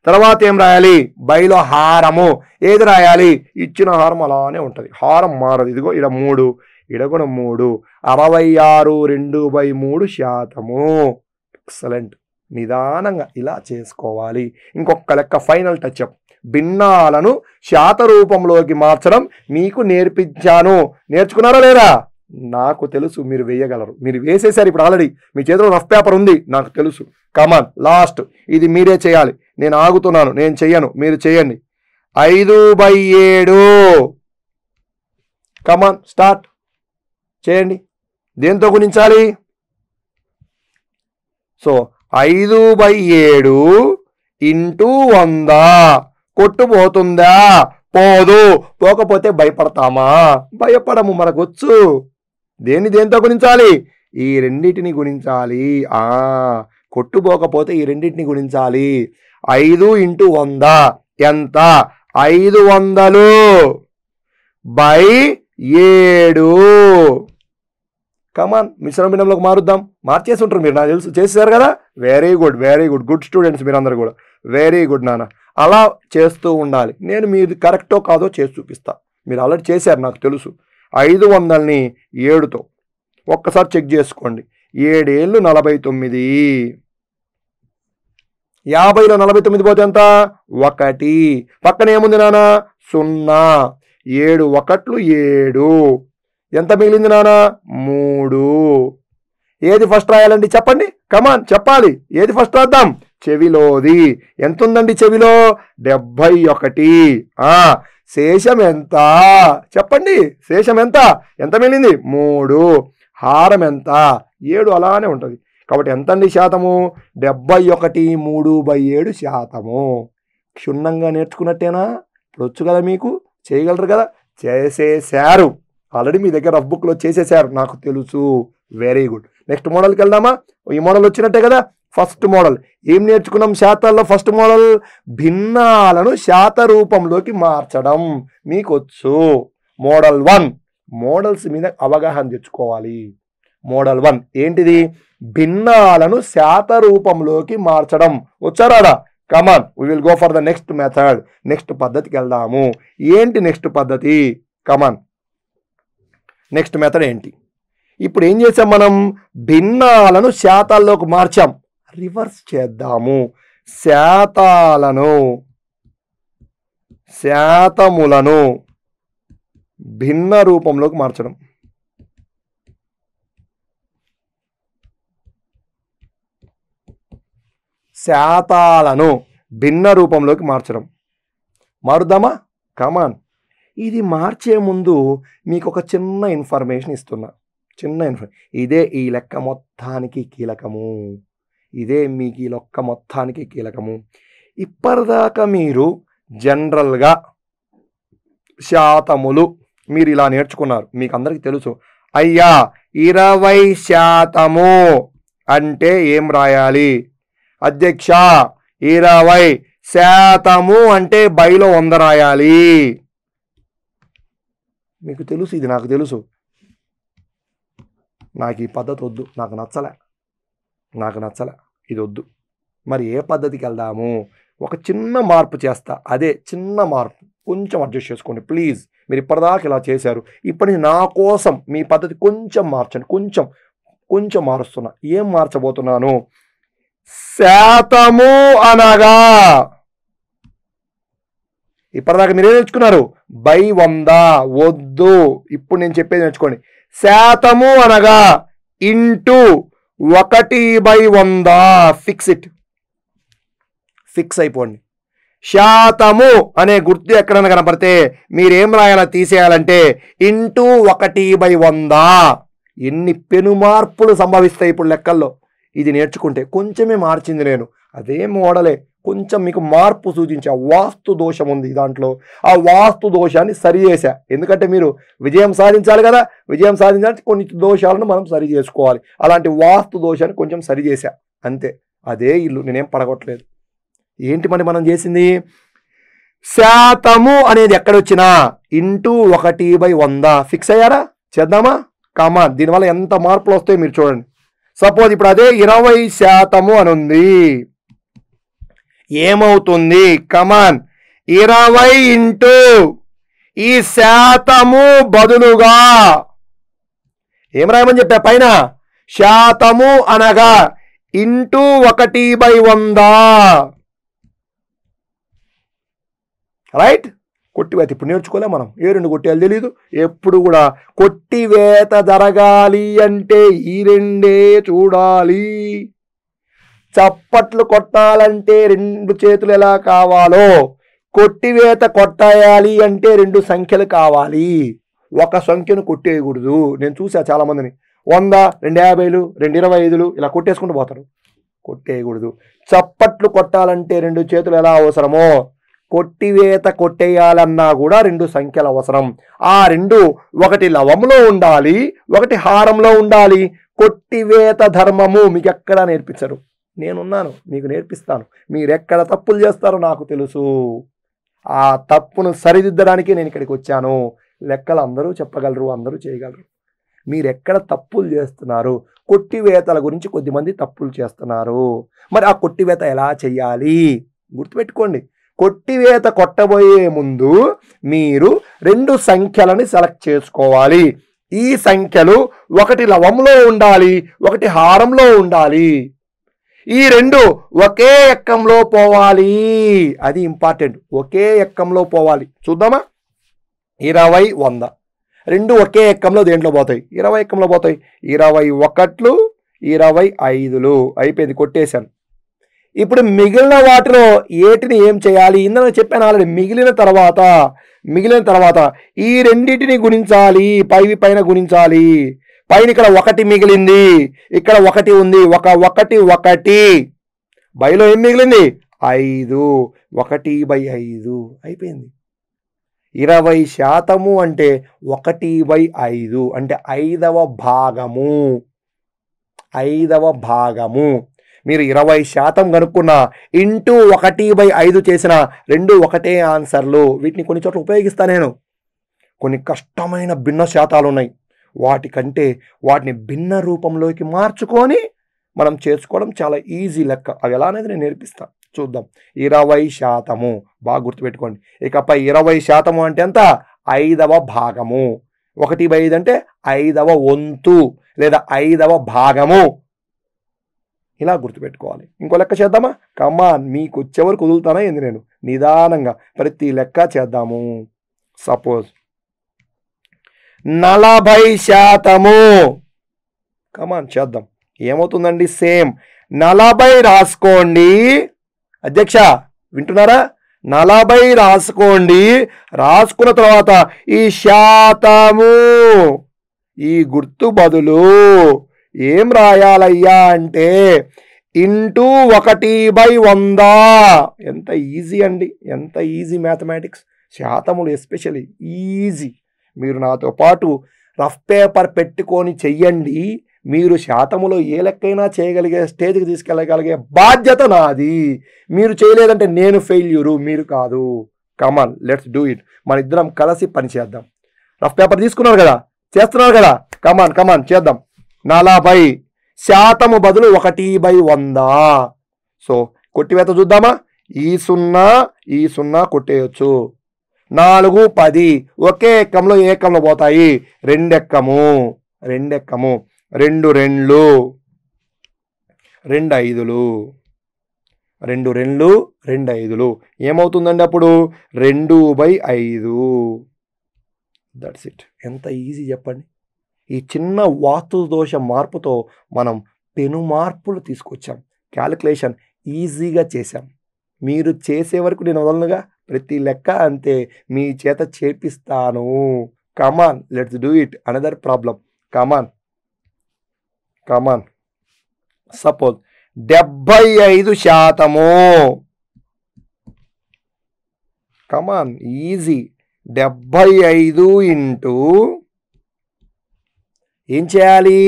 తర్వాత ఏం రాయాలి బయలు హారము ఏది రాయాలి ఇచ్చిన హారం అలానే ఉంటుంది హారం మారదు ఇదిగో ఇడ మూడు కూడా మూడు అరవై ఆరు రెండు బై మూడు శాతము ఎక్సలెంట్ నిదానంగా ఇలా చేసుకోవాలి ఇంకొక లెక్క ఫైనల్ టచ్ అప్ భిన్నాలను శాత రూపంలోకి మార్చడం మీకు నేర్పించాను నేర్చుకున్నారా లేరా నాకు తెలుసు మీరు వేయగలరు మీరు వేసేసారు ఇప్పుడు ఆల్రెడీ మీ చేతిలో రఫ్ పేపర్ ఉంది నాకు తెలుసు కమాన్ లాస్ట్ ఇది మీరే చేయాలి నేను ఆగుతున్నాను నేను చెయ్యను మీరు చేయండి ఐదు బై ఏడు కమాన్ స్టార్ట్ చేయండి దేంతో గుణించాలి సో ఐదు బై ఏడు ఇంటూ వంద కొట్టుపోతుందా పోదు పోకపోతే భయపడతామా భయపడము మనకొచ్చు దేన్ని దేంతో గుణించాలి ఈ రెండింటిని గుణించాలి ఆ కొట్టుపోకపోతే ఈ రెండింటిని గుణించాలి ఐదు ఇంటూ వంద ఎంత ఐదు వందలు బై ఏడు కమాన్ మిశ్రమ భిన్నంలోకి మారుద్దాం మార్చేసి ఉంటారు మీరు నాకు తెలుసు చేసేసారు కదా very good very good good students మీరందరూ కూడా వెరీ గుడ్ నాన్న అలా చేస్తూ ఉండాలి నేను మీది కరెక్టో కాదో చేసి చూపిస్తా మీరు ఆల్రెడీ చేశారు నాకు తెలుసు ఐదు వందలని ఏడుతో ఒక్కసారి చెక్ చేసుకోండి ఏడేళ్ళు నలభై తొమ్మిది యాభైలో నలభై తొమ్మిది పోతే ఎంత ఒకటి పక్కన ఏముంది నాన్న సున్నా ఏడు ఒకట్లు ఏడు ఎంత మిగిలింది నాన్న మూడు ఏది ఫస్ట్ రాయాలండి చెప్పండి కమాన్ చెప్పాలి ఏది ఫస్ట్ రాద్దాం చెవిలోది ఎంత ఉందండి చెవిలో డెబ్బై ఒకటి శేషం ఎంత చెప్పండి శేషం ఎంత ఎంత మిగిలింది మూడు హారం ఎంత ఏడు అలానే ఉంటుంది కాబట్టి ఎంతండి శాతము డెబ్బై ఒకటి మూడు బై ఏడు శాతము క్షుణ్ణంగా నేర్చుకున్నట్టేనా ఇప్పుడు కదా మీకు చేయగలరు కదా చేసేశారు ఆల్రెడీ మీ దగ్గర బుక్లో చేసేశారు నాకు తెలుసు వెరీ గుడ్ నెక్స్ట్ మోడల్కి వెళ్దామా ఈ మోడల్ వచ్చినట్టే కదా ఫస్ట్ మోడల్ ఏం నేర్చుకున్నాం శాతాల్లో ఫస్ట్ మోడల్ భిన్నాలను శాత రూపంలోకి మార్చడం మీకొచ్చు మోడల్ వన్ మోడల్స్ మీద అవగాహన తెచ్చుకోవాలి మోడల్ వన్ ఏంటిది భిన్నాలను శాత రూపంలోకి మార్చడం వచ్చారాడా come on we will go for the next method next పద్ధతికి వెళ్దాము ఏంటి నెక్స్ట్ పద్ధతి కమాన్ నెక్స్ట్ మెథడ్ ఏంటి ఇప్పుడు ఏం చేసాం మనం భిన్నాలను శాతాల్లోకి మార్చాం రివర్స్ చేద్దాము శాతాలను శాతములను భిన్న రూపంలోకి మార్చడం శాతాలను భిన్న రూపంలోకి మార్చడం మారుద్దామా కమాన్ ఇది మార్చే ముందు మీకు ఒక చిన్న ఇన్ఫర్మేషన్ ఇస్తున్నా చిన్న ఇన్ఫర్మేషన్ ఇదే ఈ లెక్క మొత్తానికి కీలకము ఇదే మీకు ఈ లెక్క మొత్తానికి కీలకము ఇప్పటిదాకా మీరు జనరల్గా శాతములు మీరు ఇలా నేర్చుకున్నారు మీకు అందరికీ తెలుసు అయ్యా ఇరవై శాతము అంటే ఏం రాయాలి అధ్యక్ష ఇరవై శాతము అంటే బైలో వంద రాయాలి మీకు తెలుసు ఇది నాకు తెలుసు నాకు ఈ పద్ధతి వద్దు నాకు నచ్చలే నాకు నచ్చలే ఇది వద్దు మరి ఏ పద్ధతికి వెళ్దాము ఒక చిన్న మార్పు చేస్తా అదే చిన్న మార్పు కొంచెం అడ్జస్ట్ చేసుకోండి ప్లీజ్ మీరు ఇప్పటిదాకా ఇలా చేశారు ఇప్పటి నుంచి నా కోసం మీ పద్ధతి కొంచెం మార్చండి కొంచెం కొంచెం మారుస్తున్నా ఏం మార్చబోతున్నాను శాతము అనగా ఇప్పటిదాకా మీరు ఏం నేర్చుకున్నారు బై వంద వద్దు ఇప్పుడు నేను చెప్పేది నేర్చుకోండి శాతము అనగా ఇంటూ ఒకటి బై వంద ఫిక్స్ ఇట్ ఫిక్స్ అయిపోండి శాతము అనే గుర్తు ఎక్కడైనా కనపడితే మీరేం రాయాలా తీసేయాలంటే ఇంటూ ఒకటి బై వంద ఎన్ని పెనుమార్పులు సంభవిస్తాయి ఇప్పుడు లెక్కల్లో ఇది నేర్చుకుంటే కొంచెమే మార్చింది నేను అదే మోడలే కొంచెం మీకు మార్పు సూచించా వాస్తు దోషం ఉంది దాంట్లో ఆ వాస్తు దోషాన్ని సరి చేశా ఎందుకంటే మీరు విజయం సాధించాలి కదా విజయం సాధించాలంటే కొన్ని దోషాలను మనం సరి చేసుకోవాలి అలాంటి వాస్తు దోషాన్ని కొంచెం సరి చేశా అంతే అదే ఇల్లు నేనేం పడగొట్టలేదు ఏంటి మరి మనం చేసింది శాతము అనేది ఎక్కడొచ్చినా ఇంటూ ఒకటి బై వంద ఫిక్స్ అయ్యారా చేద్దామా కామా దీనివల్ల ఎంత మార్పులు వస్తాయో మీరు చూడండి సపోజ్ ఇప్పుడు అదే ఇరవై శాతము అని ఉంది ఏమవుతుంది కమాన్ ఇరవై ఇంటూ ఈ శాతము బదులుగా ఏం రాయమని చెప్పా పైన శాతము అనగా ఇంటూ ఒకటి బై వంద రైట్ కొట్టివేత ఇప్పుడు నేర్చుకోలే మనం ఏ రెండు కొట్టేది తెలీదు ఎప్పుడు కూడా కొట్టివేత జరగాలి అంటే ఈ రెండే చూడాలి చప్పట్లు కొట్టాలంటే రెండు చేతులు ఎలా కావాలో కొట్టివేత కొట్టాయాలి అంటే రెండు సంఖ్యలు కావాలి ఒక సంఖ్యను కొట్టేయకూడదు నేను చూసా చాలామందిని వంద రెండు యాభైలు రెండు ఇరవై ఐదులు ఇలా కొట్టేసుకుంటూ పోతారు కొట్టేయకూడదు చప్పట్లు కొట్టాలంటే రెండు చేతులు ఎలా అవసరమో కొట్టివేత కొట్టేయాలన్నా కూడా రెండు సంఖ్యలు అవసరం ఆ రెండు ఒకటి లవంలో ఉండాలి ఒకటి హారంలో ఉండాలి కొట్టివేత ధర్మము మీకు ఎక్కడా నేర్పించరు నేనున్నాను మీకు నేర్పిస్తాను మీరెక్కడ తప్పులు చేస్తారో నాకు తెలుసు ఆ తప్పును సరిదిద్దడానికి నేను ఇక్కడికి వచ్చాను లెక్కలు అందరూ చెప్పగలరు అందరూ చేయగలరు మీరు ఎక్కడ తప్పులు చేస్తున్నారు కొట్టివేతల గురించి కొద్దిమంది తప్పులు చేస్తున్నారు మరి ఆ కొట్టివేత ఎలా చేయాలి గుర్తుపెట్టుకోండి కొట్టివేత కొట్టబోయే ముందు మీరు రెండు సంఖ్యలని సెలెక్ట్ చేసుకోవాలి ఈ సంఖ్యలు ఒకటి లవంలో ఉండాలి ఒకటి హారంలో ఉండాలి ఈ రెండు ఒకే ఎక్కంలో పోవాలి అది ఇంపార్టెంట్ ఒకే ఎక్కంలో పోవాలి చూద్దామా ఇరవై వంద రెండు ఒకే ఎక్కంలో దేంట్లో పోతాయి ఇరవై ఎక్కంలో పోతాయి ఇరవై ఒకట్లు ఇరవై ఐదులు అయిపోయింది కొట్టేశాను ఇప్పుడు మిగిలిన వాటిలో ఏటిని ఏం చేయాలి ఇందులో చెప్పాను ఆల్రెడీ మిగిలిన తర్వాత మిగిలిన తర్వాత ఈ రెండింటిని గుణించాలి పైవి పైన గుణించాలి పైన ఇక్కడ ఒకటి మిగిలింది ఇక్కడ ఒకటి ఉంది ఒక ఒకటి ఒకటి బైలో ఏం మిగిలింది ఐదు ఒకటి బై ఐదు అయిపోయింది ఇరవై శాతము అంటే ఒకటి బై ఐదు అంటే ఐదవ భాగము ఐదవ భాగము మీరు ఇరవై శాతం కనుక్కున్న ఇంటూ ఒకటి బై ఐదు చేసిన రెండు ఒకటే ఆన్సర్లు వీటిని కొన్ని చోట్ల ఉపయోగిస్తా నేను కొన్ని కష్టమైన భిన్న శాతాలు ఉన్నాయి వాటికంటే వాటిని భిన్న రూపంలోకి మార్చుకొని మనం చేర్చుకోవడం చాలా ఈజీ లెక్క అవి ఎలా అనేది నేను నేర్పిస్తాను చూద్దాం ఇరవై శాతము బాగా గుర్తుపెట్టుకోండి ఇకపై ఇరవై శాతము అంటే ఎంత ఐదవ భాగము ఒకటి బై ఐదు అంటే ఐదవ వంతు లేదా ఐదవ భాగము ఇలా గుర్తుపెట్టుకోవాలి ఇంకో లెక్క చేద్దామా కమ్మా మీకు వచ్చే వరకు వదులుతానా ఏంది నేను నిదానంగా ప్రతి లెక్క చేద్దాము సపోజ్ నలభై శాతము కమాన్ చేద్దాం ఏమవుతుందండి సేమ్ నలభై రాసుకోండి అధ్యక్ష వింటున్నారా నలభై రాసుకోండి రాసుకున్న తర్వాత ఈ శాతము ఈ గుర్తు బదులు ఏం రాయాలయ్యా అంటే ఇంటూ ఒకటి బై వంద ఎంత ఈజీ అండి ఎంత ఈజీ మ్యాథమెటిక్స్ శాతములు ఎస్పెషల్లీ ఈజీ మీరు నాతో పాటు రఫ్ పేపర్ పెట్టుకొని చెయ్యండి మీరు శాతములో ఏ లెక్కైనా చేయగలిగే స్టేజ్కి తీసుకెళ్ళగలిగే బాధ్యత నాది మీరు చేయలేదంటే నేను ఫెయిల్యూరు మీరు కాదు కమాన్ లెట్స్ డూ ఇట్ మన ఇద్దరం కలిసి పని చేద్దాం రఫ్ పేపర్ తీసుకున్నారు కదా చేస్తున్నారు కదా కమాన్ కమాన్ చేద్దాం నలభై శాతము బదులు ఒకటి బై వంద సో కొట్టివేత చూద్దామా ఈ సున్నా ఈ సున్నా కొట్టేయచ్చు నాలుగు పది ఒకే ఎక్కంలో ఏ ఎక్కంలో పోతాయి రెండెక్కము రెండెక్కము రెండు రెండ్లు రెండు ఐదులు రెండు రెండ్లు రెండు ఐదులు ఏమవుతుందండి అప్పుడు రెండు బై ఐదు దట్స్ ఇట్ ఎంత ఈజీ చెప్పండి ఈ చిన్న వాస్తు దోష మార్పుతో మనం పెను మార్పులు తీసుకొచ్చాం క్యాలిక్యులేషన్ ఈజీగా చేశాం మీరు చేసే వరకు నేను వదలనుగా ప్రతి లెక్క అంతే మీ చేత చేపిస్తాను come on let's do it another problem come on come on suppose డెబ్బై ఐదు శాతము కమాన్ ఈజీ డెబ్బై ఐదు ఇంటూ ఏం చేయాలి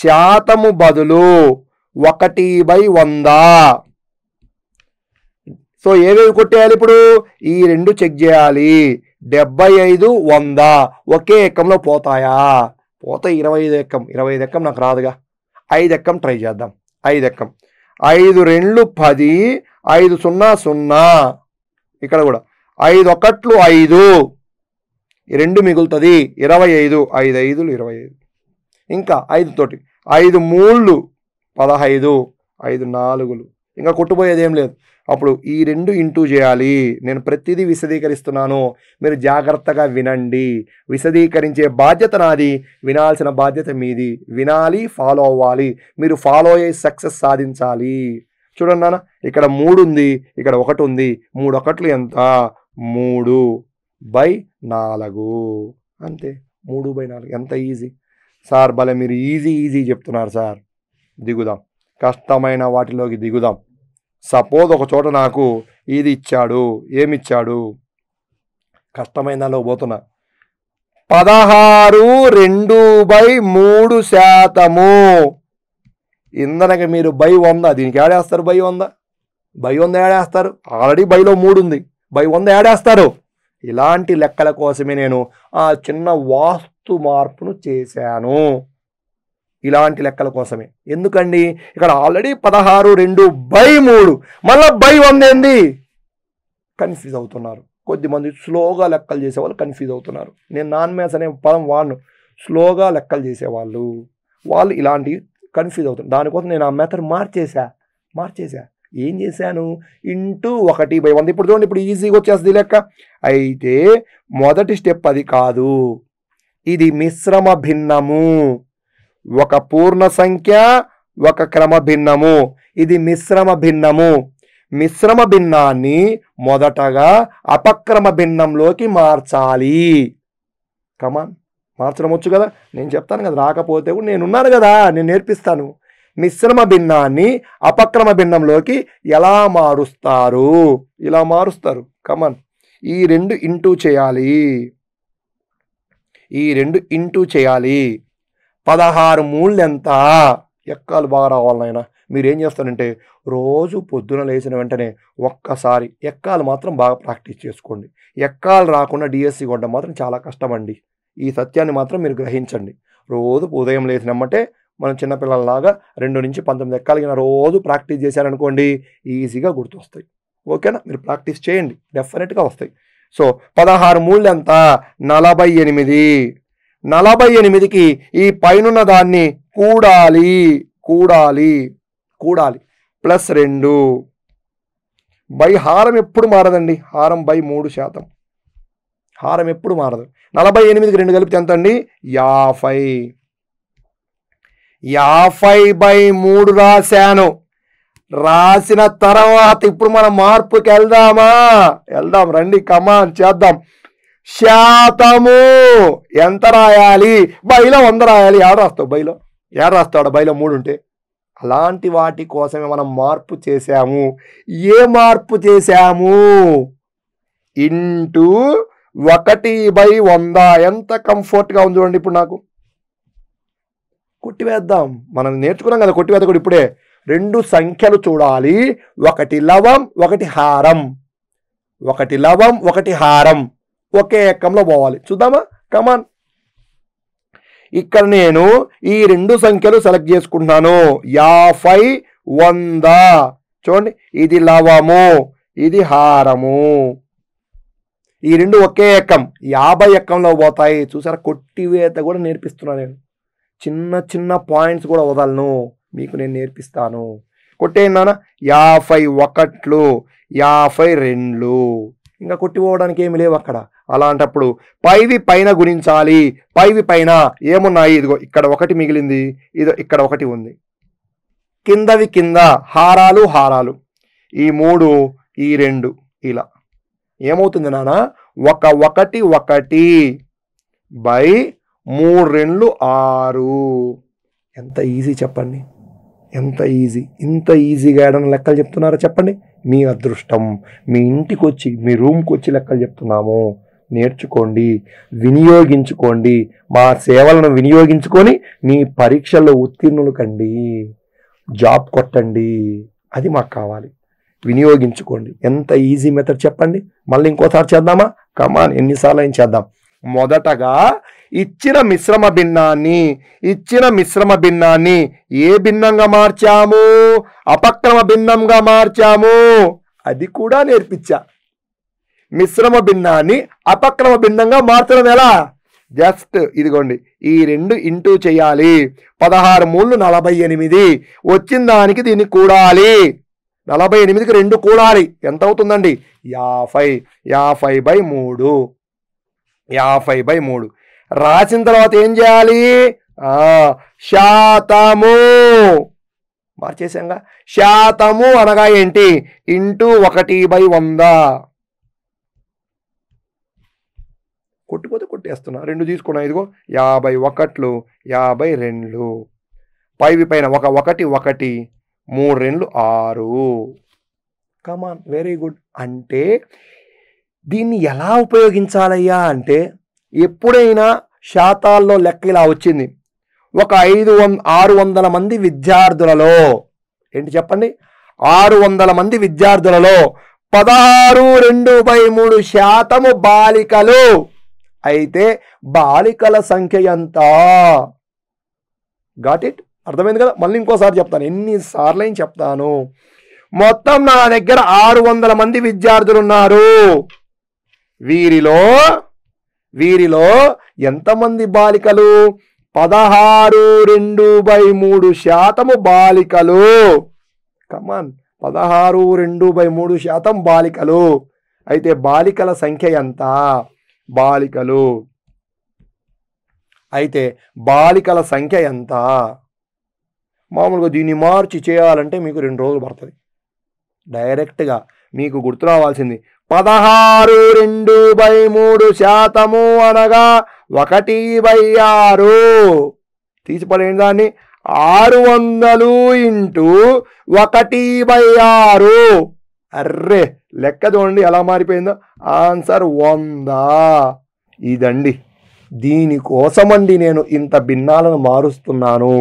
శాతము బదులు ఒకటి బై వందా సో ఏవేవి కొట్టేయాలి ఇప్పుడు ఈ రెండు చెక్ చేయాలి డెబ్బై ఐదు వంద ఒకే ఎక్కంలో పోతాయా పోతే ఇరవై ఐదు ఎక్కం ఇరవై ఐదు ఎక్కం నాకు రాదుగా ఐదు ఎక్కం ట్రై చేద్దాం ఐదు ఎక్కం ఐదు రెండు పది ఐదు సున్నా సున్నా ఇక్కడ కూడా ఐదు ఒకట్లు ఐదు రెండు మిగులుతుంది ఇరవై ఐదు ఐదు ఐదులు ఇరవై ఐదు ఇంకా ఐదు తోటి ఐదు మూళ్ళు పదహైదు ఐదు నాలుగులు ఇంకా కొట్టుపోయేది ఏం లేదు అప్పుడు ఈ రెండు ఇంటూ చేయాలి నేను ప్రతిదీ విశదీకరిస్తున్నాను మీరు జాగ్రత్తగా వినండి విశదీకరించే బాధ్యత నాది వినాల్సిన బాధ్యత మీది వినాలి ఫాలో అవ్వాలి మీరు ఫాలో అయ్యి సక్సెస్ సాధించాలి చూడండి నాన్న ఇక్కడ మూడు ఉంది ఇక్కడ ఒకటి ఉంది మూడు ఒకట్లు ఎంత మూడు బై నాలుగు అంతే మూడు బై నాలుగు ఎంత ఈజీ సార్ భలే మీరు ఈజీ ఈజీ చెప్తున్నారు సార్ దిగుదాం కష్టమైన వాటిలోకి దిగుదాం సపోజ్ ఒక చోట నాకు ఇది ఇచ్చాడు ఏమిచ్చాడు కష్టమైన పోతున్నా పదహారు రెండు బై మూడు శాతము ఇందనక మీరు బై వంద దీనికి ఏడేస్తారు బై వంద బై వంద ఏడేస్తారు ఆల్రెడీ బైలో మూడు ఉంది బై వంద ఏడేస్తారు ఇలాంటి లెక్కల కోసమే నేను ఆ చిన్న వాస్తు మార్పును చేశాను ఇలాంటి లెక్కల కోసమే ఎందుకండి ఇక్కడ ఆల్రెడీ పదహారు రెండు బై మూడు మళ్ళీ బై ఏంది కన్ఫ్యూజ్ అవుతున్నారు కొద్దిమంది స్లోగా లెక్కలు చేసేవాళ్ళు కన్ఫ్యూజ్ అవుతున్నారు నేను నాన్ మ్యాథ్స్ అనే పదం వాడను స్లోగా లెక్కలు చేసేవాళ్ళు వాళ్ళు ఇలాంటివి కన్ఫ్యూజ్ అవుతున్నారు దానికోసం నేను ఆ మెథడ్ మార్చేసా మార్చేసా ఏం చేశాను ఇంటూ ఒకటి బై వంద ఇప్పుడు చూడండి ఇప్పుడు ఈజీగా వచ్చేస్తుంది లెక్క అయితే మొదటి స్టెప్ అది కాదు ఇది మిశ్రమ భిన్నము ఒక పూర్ణ సంఖ్య ఒక క్రమ భిన్నము ఇది మిశ్రమ భిన్నము మిశ్రమ భిన్నాన్ని మొదటగా అపక్రమ భిన్నంలోకి మార్చాలి కమాన్ మార్చడం వచ్చు కదా నేను చెప్తాను కదా రాకపోతే కూడా నేనున్నాను కదా నేను నేర్పిస్తాను మిశ్రమ భిన్నాన్ని అపక్రమ భిన్నంలోకి ఎలా మారుస్తారు ఇలా మారుస్తారు కమాన్ ఈ రెండు ఇంటూ చేయాలి ఈ రెండు ఇంటూ చేయాలి పదహారు ఎంత ఎక్కలు బాగా రావాలి మీరు మీరేం చేస్తారంటే రోజు పొద్దున లేచిన వెంటనే ఒక్కసారి ఎక్కాలు మాత్రం బాగా ప్రాక్టీస్ చేసుకోండి ఎక్కాలు రాకుండా డిఎస్సి కొట్టడం మాత్రం చాలా కష్టమండి ఈ సత్యాన్ని మాత్రం మీరు గ్రహించండి రోజు ఉదయం లేచినమ్మంటే మనం చిన్నపిల్లలలాగా రెండు నుంచి పంతొమ్మిది ఎక్కాలగిన రోజు ప్రాక్టీస్ చేశారనుకోండి ఈజీగా గుర్తొస్తాయి ఓకేనా మీరు ప్రాక్టీస్ చేయండి డెఫినెట్గా వస్తాయి సో పదహారు ఎంత నలభై ఎనిమిది నలభై ఎనిమిదికి ఈ పైనున్న దాన్ని కూడాలి కూడాలి కూడాలి ప్లస్ రెండు బై హారం ఎప్పుడు మారదండి హారం బై మూడు శాతం హారం ఎప్పుడు మారదు నలభై ఎనిమిదికి రెండు కలిపితే ఎంత అండి యాభై యాభై బై మూడు రాశాను రాసిన తర్వాత ఇప్పుడు మనం మార్పుకి వెళ్దామా వెళ్దాం రండి కమాన్ చేద్దాం శాతము ఎంత రాయాలి బైలో వంద రాయాలి ఎవరు రాస్తావు బయలో ఏడ రాస్తాడు బయలో మూడు ఉంటే అలాంటి వాటి కోసమే మనం మార్పు చేశాము ఏ మార్పు చేశాము ఇంటూ ఒకటి బై వంద ఎంత కంఫర్ట్గా ఉంది చూడండి ఇప్పుడు నాకు కొట్టివేద్దాం మనం నేర్చుకున్నాం కదా కొట్టివేద కూడా ఇప్పుడే రెండు సంఖ్యలు చూడాలి ఒకటి లవం ఒకటి హారం ఒకటి లవం ఒకటి హారం ఒకే ఎక్కంలో పోవాలి చూద్దామా కమాన్ ఇక్కడ నేను ఈ రెండు సంఖ్యలు సెలెక్ట్ చేసుకుంటున్నాను యాభై వంద చూడండి ఇది లవము ఇది హారము ఈ రెండు ఒకే ఎక్కం యాభై ఎక్కంలో పోతాయి చూసారా కొట్టివేత కూడా నేర్పిస్తున్నా నేను చిన్న చిన్న పాయింట్స్ కూడా వదలను మీకు నేను నేర్పిస్తాను కొట్టేయండి యాభై ఒకట్లు యాభై రెండ్లు ఇంకా కొట్టిపోవడానికి ఏమి లేవు అక్కడ అలాంటప్పుడు పైవి పైన గుణించాలి పైవి పైన ఏమున్నాయి ఇదిగో ఇక్కడ ఒకటి మిగిలింది ఇదో ఇక్కడ ఒకటి ఉంది కిందవి కింద హారాలు హారాలు ఈ మూడు ఈ రెండు ఇలా ఏమవుతుంది నాన్న ఒక ఒకటి ఒకటి బై మూడు రెండు ఆరు ఎంత ఈజీ చెప్పండి ఎంత ఈజీ ఇంత ఈజీగా ఏడన లెక్కలు చెప్తున్నారో చెప్పండి మీ అదృష్టం మీ ఇంటికి వచ్చి మీ రూమ్కి వచ్చి లెక్కలు చెప్తున్నాము నేర్చుకోండి వినియోగించుకోండి మా సేవలను వినియోగించుకొని మీ పరీక్షల్లో ఉత్తీర్ణులు కండి జాబ్ కొట్టండి అది మాకు కావాలి వినియోగించుకోండి ఎంత ఈజీ మెథడ్ చెప్పండి మళ్ళీ ఇంకోసారి చేద్దామా కమాన్ ఎన్నిసార్లు అయిన చేద్దాం మొదటగా ఇచ్చిన మిశ్రమ భిన్నాన్ని ఇచ్చిన మిశ్రమ భిన్నాన్ని ఏ భిన్నంగా మార్చాము అపక్రమ భిన్నంగా మార్చాము అది కూడా నేర్పించా మిశ్రమ భిన్నాన్ని అపక్రమ భిన్నంగా మార్చడం ఎలా జస్ట్ ఇదిగోండి ఈ రెండు ఇంటూ చేయాలి పదహారు మూళ్ళు నలభై ఎనిమిది వచ్చిన దానికి దీన్ని కూడాలి నలభై ఎనిమిదికి రెండు కూడాలి ఎంత అవుతుందండి యాభై యాభై బై మూడు యాభై బై మూడు రాసిన తర్వాత ఏం చేయాలి శాతము మార్చేసాంగా శాతము అనగా ఏంటి ఇంటూ ఒకటి బై వంద కొట్టుకోతే కొట్టేస్తున్నా రెండు తీసుకున్నా ఇదిగో యాభై ఒకట్లు యాభై రెండ్లు పైవి పైన ఒక ఒకటి ఒకటి మూడు రెండ్లు ఆరు కమాన్ వెరీ గుడ్ అంటే దీన్ని ఎలా ఉపయోగించాలయ్యా అంటే ఎప్పుడైనా శాతాల్లో లెక్క ఇలా వచ్చింది ఒక ఐదు వం ఆరు వందల మంది విద్యార్థులలో ఏంటి చెప్పండి ఆరు వందల మంది విద్యార్థులలో పదహారు రెండు బై మూడు శాతము బాలికలు అయితే బాలికల సంఖ్య ఎంత ఘాట్ ఇట్ అర్థమైంది కదా మళ్ళీ ఇంకోసారి చెప్తాను ఎన్నిసార్లు ఏం చెప్తాను మొత్తం నా దగ్గర ఆరు వందల మంది విద్యార్థులు ఉన్నారు వీరిలో వీరిలో ఎంతమంది బాలికలు పదహారు రెండు బై మూడు శాతము బాలికలు కమాన్ పదహారు రెండు బై మూడు శాతం బాలికలు అయితే బాలికల సంఖ్య ఎంత బాలికలు అయితే బాలికల సంఖ్య ఎంత మామూలుగా దీన్ని మార్చి చేయాలంటే మీకు రెండు రోజులు పడుతుంది డైరెక్ట్గా మీకు గుర్తు రావాల్సింది పదహారు రెండు బై మూడు శాతము అనగా ఒకటి బై ఆరు తీసిపడేంటి దాన్ని ఆరు వందలు ఇంటూ ఒకటి బై ఆరు అర్రే లెక్క చూడండి ఎలా మారిపోయిందో ఆన్సర్ వంద ఇదండి దీనికోసమండి నేను ఇంత భిన్నాలను మారుస్తున్నాను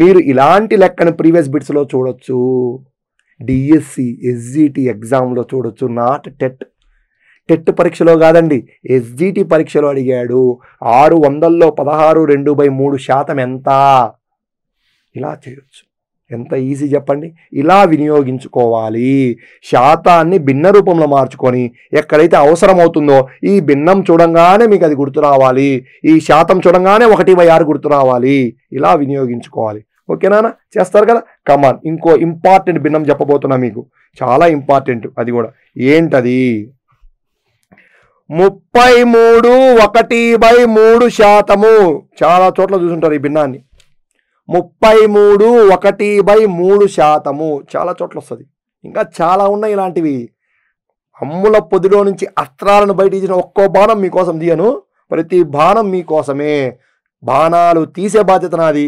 మీరు ఇలాంటి లెక్కను ప్రీవియస్ బిట్స్లో చూడొచ్చు డిఎస్సి ఎస్జిటి ఎగ్జామ్లో చూడొచ్చు నాట్ టెట్ టెట్ పరీక్షలో కాదండి ఎస్జిటి పరీక్షలో అడిగాడు ఆరు వందల్లో పదహారు రెండు బై మూడు శాతం ఎంత ఇలా చేయొచ్చు ఎంత ఈజీ చెప్పండి ఇలా వినియోగించుకోవాలి శాతాన్ని భిన్న రూపంలో మార్చుకొని ఎక్కడైతే అవసరం అవుతుందో ఈ భిన్నం చూడంగానే మీకు అది గుర్తు రావాలి ఈ శాతం చూడంగానే ఒకటి బై ఆరు గుర్తు రావాలి ఇలా వినియోగించుకోవాలి ఓకేనా చేస్తారు కదా కమాన్ ఇంకో ఇంపార్టెంట్ భిన్నం చెప్పబోతున్నా మీకు చాలా ఇంపార్టెంట్ అది కూడా ఏంటది ముప్పై మూడు ఒకటి బై మూడు శాతము చాలా చోట్ల చూసుంటారు ఈ భిన్నాన్ని ముప్పై మూడు ఒకటి బై మూడు శాతము చాలా చోట్ల వస్తుంది ఇంకా చాలా ఉన్నాయి ఇలాంటివి అమ్ముల పొదిలో నుంచి అస్త్రాలను బయట తీసిన ఒక్కో బాణం మీకోసం తీయను ప్రతి బాణం మీకోసమే బాణాలు తీసే బాధ్యత నాది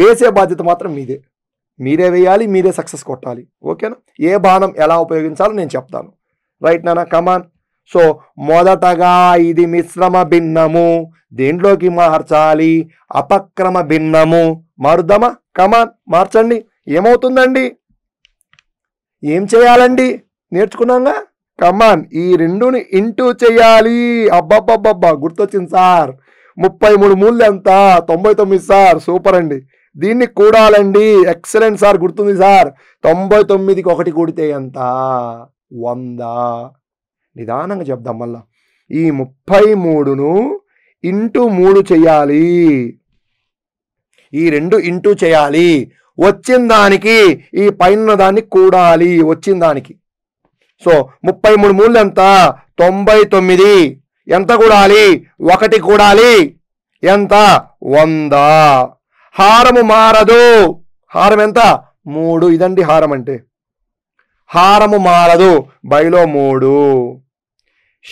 వేసే బాధ్యత మాత్రం మీదే మీరే వేయాలి మీరే సక్సెస్ కొట్టాలి ఓకేనా ఏ బాణం ఎలా ఉపయోగించాలో నేను చెప్తాను రైట్ నానా కమాన్ సో మొదటగా ఇది మిశ్రమ భిన్నము దేంట్లోకి మార్చాలి అపక్రమ భిన్నము మారుద్దామా కమాన్ మార్చండి ఏమవుతుందండి ఏం చేయాలండి నేర్చుకున్నాగా కమాన్ ఈ రెండుని ఇంటూ చేయాలి అబ్బాబ్బాబ్బా గుర్తొచ్చింది సార్ ముప్పై మూడు మూల్య ఎంత తొంభై తొమ్మిది సార్ సూపర్ అండి దీన్ని కూడాలండి ఎక్సలెంట్ సార్ గుర్తుంది సార్ తొంభై తొమ్మిదికి ఒకటి కూడితే ఎంత వంద నిదానంగా చెప్దాం మళ్ళా ఈ ముప్పై మూడును ఇంటూ మూడు చెయ్యాలి ఈ రెండు ఇంటూ చేయాలి వచ్చిన దానికి ఈ పైన దాన్ని కూడాలి వచ్చిన దానికి సో ముప్పై మూడు మూడు ఎంత తొంభై తొమ్మిది ఎంత కూడాలి ఒకటి కూడాలి ఎంత వంద హారము మారదు హారం ఎంత మూడు ఇదండి హారం అంటే హారము మారదు బయలో మూడు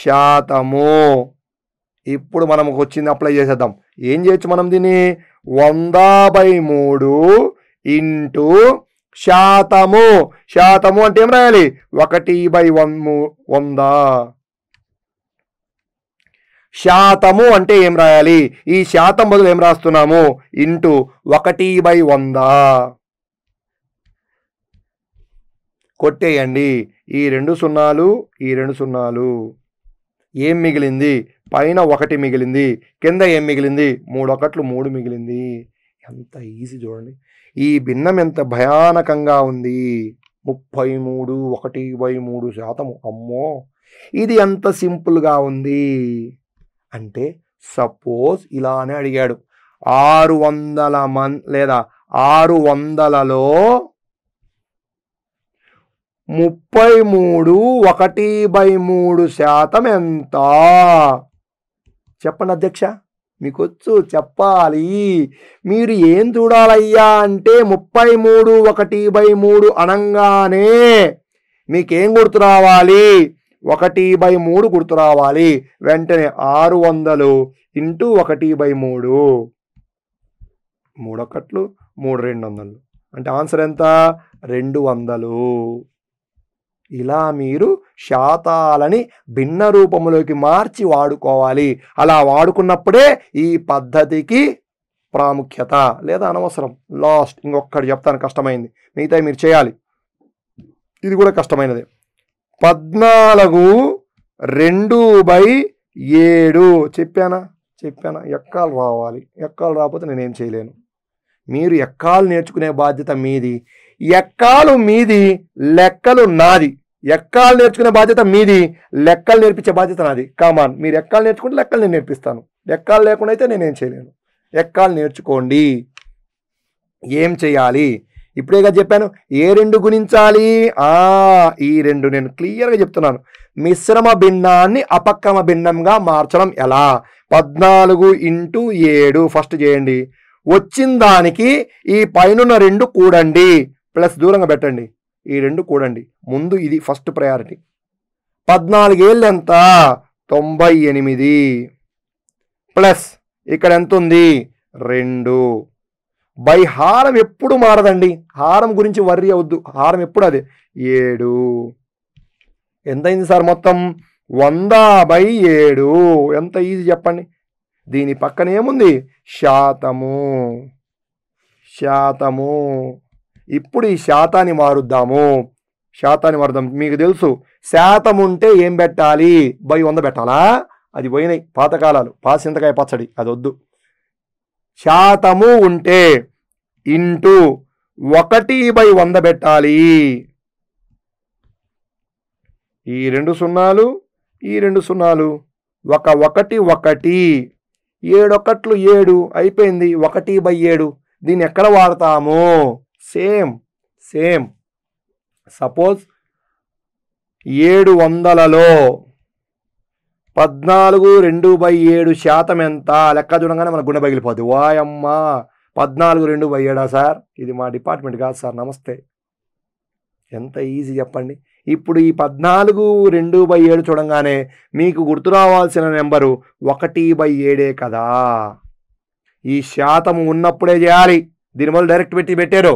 శాతము ఇప్పుడు మనం వచ్చింది అప్లై చేసేద్దాం ఏం చేయొచ్చు మనం దీన్ని వంద బై మూడు ఇంటూ శాతము శాతము అంటే ఏం రాయాలి ఒకటి బై వన్ వంద శాతము అంటే ఏం రాయాలి ఈ శాతం బదులు ఏం రాస్తున్నాము ఇంటూ ఒకటి బై వంద కొట్టేయండి ఈ రెండు సున్నాలు ఈ రెండు సున్నాలు ఏం మిగిలింది పైన ఒకటి మిగిలింది కింద ఏం మిగిలింది మూడు ఒకట్లు మూడు మిగిలింది ఎంత ఈజీ చూడండి ఈ భిన్నం ఎంత భయానకంగా ఉంది ముప్పై మూడు ఒకటి బై మూడు శాతం అమ్మో ఇది ఎంత సింపుల్గా ఉంది అంటే సపోజ్ ఇలానే అడిగాడు ఆరు వందల మన్ లేదా ఆరు వందలలో ముప్పై మూడు ఒకటి బై మూడు శాతం ఎంత చెప్పండి అధ్యక్ష మీకొచ్చు చెప్పాలి మీరు ఏం చూడాలయ్యా అంటే ముప్పై మూడు ఒకటి బై మూడు అనంగానే మీకేం గుర్తురావాలి ఒకటి బై మూడు గుర్తురావాలి వెంటనే ఆరు వందలు ఇంటూ ఒకటి బై మూడు మూడొకట్లు మూడు రెండు వందలు అంటే ఆన్సర్ ఎంత రెండు వందలు ఇలా మీరు శాతాలని భిన్న రూపంలోకి మార్చి వాడుకోవాలి అలా వాడుకున్నప్పుడే ఈ పద్ధతికి ప్రాముఖ్యత లేదా అనవసరం లాస్ట్ ఇంకొకటి చెప్తాను కష్టమైంది మిగతా మీరు చేయాలి ఇది కూడా కష్టమైనది పద్నాలుగు రెండు బై ఏడు చెప్పానా చెప్పానా ఎక్కాలు రావాలి ఎక్కాలు రాకపోతే నేనేం చేయలేను మీరు ఎక్కాలు నేర్చుకునే బాధ్యత మీది ఎక్కాలు మీది లెక్కలు నాది ఎక్కాలు నేర్చుకునే బాధ్యత మీది లెక్కలు నేర్పించే బాధ్యత నాది కామాన్ మీరు ఎక్కాలు నేర్చుకుంటే లెక్కలు నేను నేర్పిస్తాను లెక్కలు లేకుండా అయితే నేనేం చేయలేను ఎక్కాలు నేర్చుకోండి ఏం చేయాలి ఇప్పుడేగా చెప్పాను ఏ రెండు గుణించాలి ఆ ఈ రెండు నేను క్లియర్గా చెప్తున్నాను మిశ్రమ భిన్నాన్ని అపక్రమ భిన్నంగా మార్చడం ఎలా పద్నాలుగు ఇంటూ ఏడు ఫస్ట్ చేయండి వచ్చిన దానికి ఈ పైన రెండు కూడండి ప్లస్ దూరంగా పెట్టండి ఈ రెండు కూడండి ముందు ఇది ఫస్ట్ ప్రయారిటీ పద్నాలుగేళ్ళు ఎంత తొంభై ఎనిమిది ప్లస్ ఇక్కడ ఎంత ఉంది రెండు బై హారం ఎప్పుడు మారదండి హారం గురించి వర్రీ అవద్దు హారం ఎప్పుడు అదే ఏడు ఎంతైంది సార్ మొత్తం వంద బై ఏడు ఎంత ఈజీ చెప్పండి దీని పక్కన ఏముంది శాతము శాతము ఇప్పుడు ఈ శాతాన్ని మారుద్దాము శాతాన్ని మారుద్దాం మీకు తెలుసు శాతం ఉంటే ఏం పెట్టాలి బై వంద పెట్టాలా అది పోయినాయి పాతకాలాలు పాసింతకాయ పచ్చడి అది వద్దు శాతము ఉంటే ఇంటూ ఒకటి బై వంద పెట్టాలి ఈ రెండు సున్నాలు ఈ రెండు సున్నాలు ఒక ఒకటి ఒకటి ఏడొకట్లు ఏడు అయిపోయింది ఒకటి బై ఏడు దీన్ని ఎక్కడ వాడతాము సేమ్ సేమ్ సపోజ్ ఏడు వందలలో పద్నాలుగు రెండు బై ఏడు శాతం ఎంత లెక్క చూడగానే మనకు గుండె పగిలిపోద్ది వాయమ్మా పద్నాలుగు రెండు బై ఏడా సార్ ఇది మా డిపార్ట్మెంట్ కాదు సార్ నమస్తే ఎంత ఈజీ చెప్పండి ఇప్పుడు ఈ పద్నాలుగు రెండు బై ఏడు చూడంగానే మీకు గుర్తు రావాల్సిన నెంబరు ఒకటి బై ఏడే కదా ఈ శాతం ఉన్నప్పుడే చేయాలి దీనివల్ల డైరెక్ట్ పెట్టి పెట్టారు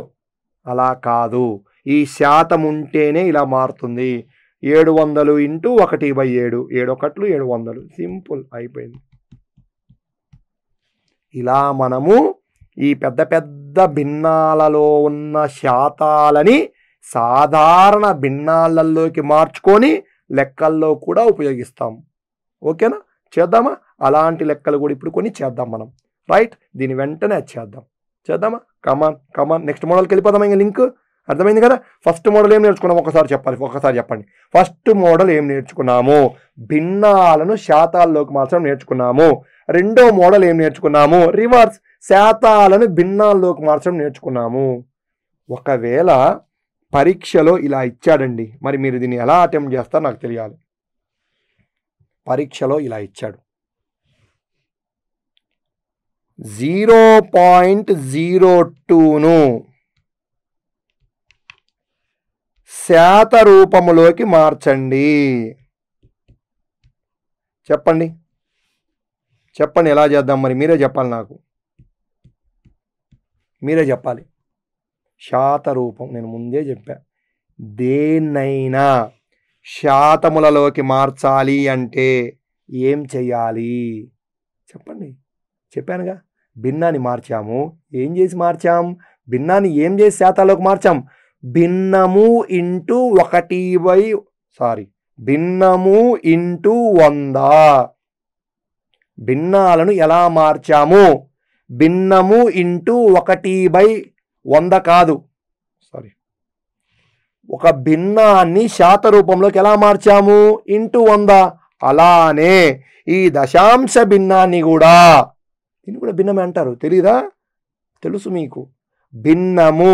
అలా కాదు ఈ శాతం ఉంటేనే ఇలా మారుతుంది ఏడు వందలు ఇంటూ ఒకటి బై ఏడు ఏడు ఒకట్లు ఏడు వందలు సింపుల్ అయిపోయింది ఇలా మనము ఈ పెద్ద పెద్ద భిన్నాలలో ఉన్న శాతాలని సాధారణ భిన్నాలలోకి మార్చుకొని లెక్కల్లో కూడా ఉపయోగిస్తాం ఓకేనా చేద్దామా అలాంటి లెక్కలు కూడా ఇప్పుడు కొన్ని చేద్దాం మనం రైట్ దీని వెంటనే చేద్దాం చేద్దామా కామన్ కామన్ నెక్స్ట్ మోడల్కి వెళ్ళిపోదాం ఇంకా లింక్ అర్థమైంది కదా ఫస్ట్ మోడల్ ఏం నేర్చుకున్నాము ఒకసారి చెప్పాలి ఒకసారి చెప్పండి ఫస్ట్ మోడల్ ఏం నేర్చుకున్నాము భిన్నాలను శాతాల్లోకి మార్చడం నేర్చుకున్నాము రెండో మోడల్ ఏం నేర్చుకున్నాము రివర్స్ శాతాలను భిన్నాల్లోకి మార్చడం నేర్చుకున్నాము ఒకవేళ పరీక్షలో ఇలా ఇచ్చాడండి మరి మీరు దీన్ని ఎలా అటెంప్ట్ చేస్తారో నాకు తెలియాలి పరీక్షలో ఇలా ఇచ్చాడు జీరో పాయింట్ జీరో టూను శాత రూపములోకి మార్చండి చెప్పండి చెప్పండి ఎలా చేద్దాం మరి మీరే చెప్పాలి నాకు మీరే చెప్పాలి శాత రూపం నేను ముందే చెప్పా దేన్నైనా శాతములలోకి మార్చాలి అంటే ఏం చెయ్యాలి చెప్పండి చెప్పానుగా భిన్నాన్ని మార్చాము ఏం చేసి మార్చాం భిన్నాన్ని ఏం చేసి శాతాలోకి మార్చాం భిన్నము ఇంటూ ఒకటి బై సారీ భిన్నము ఇంటూ వంద భిన్నాలను ఎలా మార్చాము భిన్నము ఇంటూ ఒకటి బై వంద కాదు సారీ ఒక భిన్నాన్ని శాత రూపంలోకి ఎలా మార్చాము ఇంటూ వంద అలానే ఈ దశాంశ భిన్నాన్ని కూడా దీన్ని కూడా భిన్నమే అంటారు తెలీదా తెలుసు మీకు భిన్నము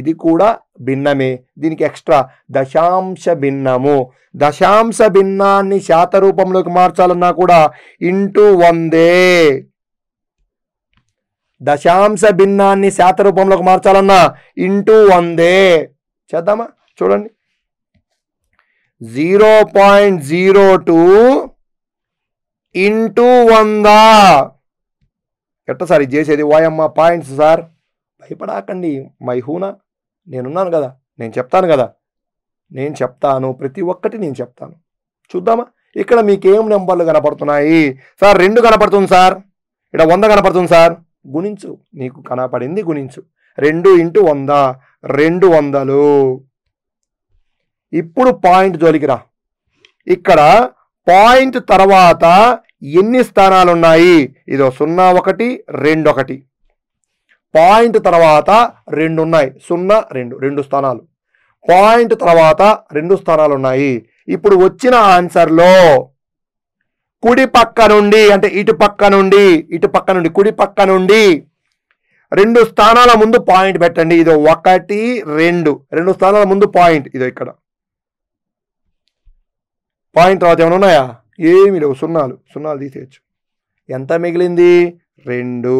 ఇది కూడా భిన్నమే దీనికి ఎక్స్ట్రా దశాంశ భిన్నము దశాంశ భిన్నాన్ని శాతరూపంలోకి మార్చాలన్నా కూడా ఇంటూ వందే దశాంశ భిన్నాన్ని శాతరూపంలోకి మార్చాలన్నా ఇంటూ వందే చేద్దామా చూడండి zero point zero two into వందా ఎట్ట సార్ ఇది చేసేది వాయమ్మ పాయింట్స్ సార్ భయపడాకండి మై హూనా నేనున్నాను కదా నేను చెప్తాను కదా నేను చెప్తాను ప్రతి ఒక్కటి నేను చెప్తాను చూద్దామా ఇక్కడ మీకు ఏం నెంబర్లు కనపడుతున్నాయి సార్ రెండు కనపడుతుంది సార్ ఇక్కడ వంద కనపడుతుంది సార్ గుణించు నీకు కనపడింది గుణించు రెండు ఇంటూ వంద రెండు వందలు ఇప్పుడు పాయింట్ జోలికి రా ఇక్కడ పాయింట్ తర్వాత ఎన్ని స్థానాలున్నాయి ఇదో సున్నా ఒకటి రెండు ఒకటి పాయింట్ తర్వాత రెండు ఉన్నాయి సున్నా రెండు రెండు స్థానాలు పాయింట్ తర్వాత రెండు స్థానాలు ఉన్నాయి ఇప్పుడు వచ్చిన ఆన్సర్లో కుడి పక్క నుండి అంటే ఇటు పక్క నుండి ఇటు పక్క నుండి కుడి పక్క నుండి రెండు స్థానాల ముందు పాయింట్ పెట్టండి ఇది ఒకటి రెండు రెండు స్థానాల ముందు పాయింట్ ఇదో ఇక్కడ పాయింట్ తర్వాత ఏమైనా ఉన్నాయా ఏమీ లేవు సున్నాలు సున్నాలు తీసేయచ్చు ఎంత మిగిలింది రెండు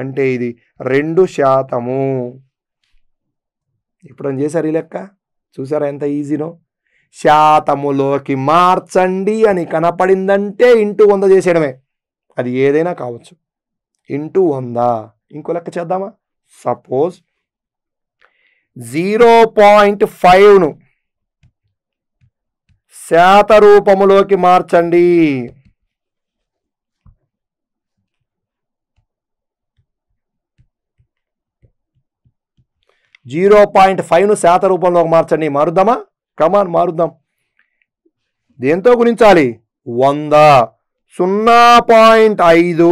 అంటే ఇది రెండు శాతము ఇప్పుడు చేశారు ఈ లెక్క చూసారా ఎంత ఈజీనో శాతములోకి మార్చండి అని కనపడిందంటే ఇంటూ వంద చేసేయడమే అది ఏదైనా కావచ్చు ఇంటూ వంద ఇంకో లెక్క చేద్దామా సపోజ్ జీరో పాయింట్ ఫైవ్ను శాతరూపములోకి మార్చండి జీరో పాయింట్ ఫైవ్ను శాత రూపంలోకి మార్చండి మారుద్దామా కమాన్ మారుద్దాం దేంతో గుణించాలి వంద సున్నా పాయింట్ ఐదు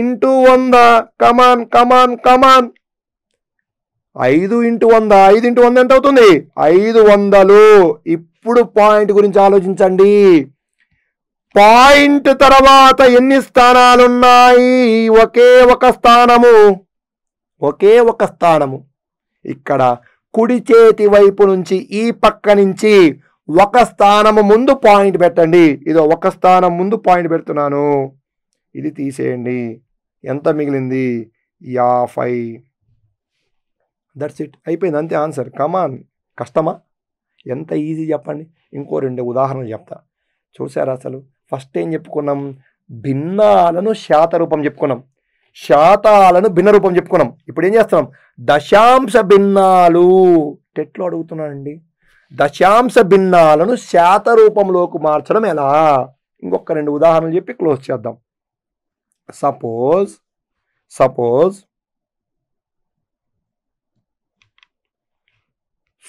ఇంటూ వంద కమాన్ కమాన్ కమాన్ ఐదు ఇంటూ వంద ఐదు ఇంటూ వంద ఎంత అవుతుంది ఐదు వందలు ఇప్పుడు పాయింట్ గురించి ఆలోచించండి పాయింట్ తర్వాత ఎన్ని స్థానాలున్నాయి ఒకే ఒక స్థానము ఒకే ఒక స్థానము ఇక్కడ కుడి చేతి వైపు నుంచి ఈ పక్క నుంచి ఒక స్థానము ముందు పాయింట్ పెట్టండి ఇది ఒక స్థానం ముందు పాయింట్ పెడుతున్నాను ఇది తీసేయండి ఎంత మిగిలింది యాఫై దట్స్ ఇట్ అయిపోయింది అంతే ఆన్సర్ కమాన్ కష్టమా ఎంత ఈజీ చెప్పండి ఇంకో రెండు ఉదాహరణలు చెప్తా చూసారా అసలు ఫస్ట్ ఏం చెప్పుకున్నాం భిన్నాలను శాతరూపం చెప్పుకున్నాం శాతాలను భిన్న రూపం చెప్పుకున్నాం ఇప్పుడు ఏం చేస్తున్నాం దశాంశ భిన్నాలు టెట్లో అడుగుతున్నానండి దశాంశ భిన్నాలను శాత రూపంలోకి మార్చడం ఎలా ఇంకొక రెండు ఉదాహరణలు చెప్పి క్లోజ్ చేద్దాం సపోజ్ సపోజ్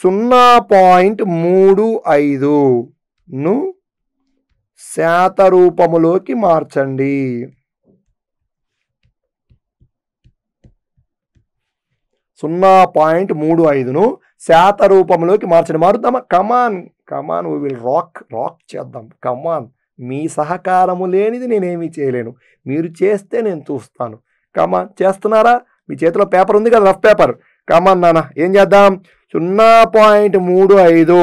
సున్నా పాయింట్ మూడు ఐదును శాతరూపములోకి మార్చండి సున్నా పాయింట్ మూడు ఐదును శాత రూపంలోకి మార్చండి మారుద్దామా come on come on we will rock rock చేద్దాం కమాన్ మీ సహకారము లేనిది నేనేమీ చేయలేను మీరు చేస్తే నేను చూస్తాను కమాన్ చేస్తున్నారా మీ చేతిలో పేపర్ ఉంది కదా రఫ్ పేపర్ కమన్ నాన్న ఏం చేద్దాం సున్నా పాయింట్ మూడు ఐదు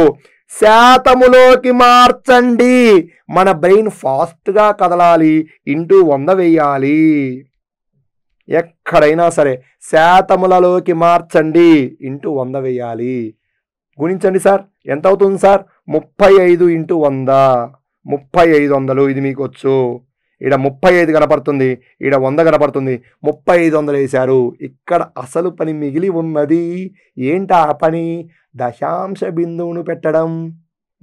శాతములోకి మార్చండి మన బ్రెయిన్ ఫాస్ట్గా కదలాలి ఇంటూ వంద వేయాలి ఎక్కడైనా సరే శాతములలోకి మార్చండి ఇంటూ వంద వేయాలి గుణించండి సార్ ఎంత అవుతుంది సార్ ముప్పై ఐదు ఇంటూ వంద ముప్పై ఐదు వందలు ఇది మీకు వచ్చు ఈడ ముప్పై ఐదు కనపడుతుంది ఈడ వంద కనపడుతుంది ముప్పై ఐదు వందలు వేశారు ఇక్కడ అసలు పని మిగిలి ఉన్నది ఏంటి ఆ పని దశాంశ బిందువును పెట్టడం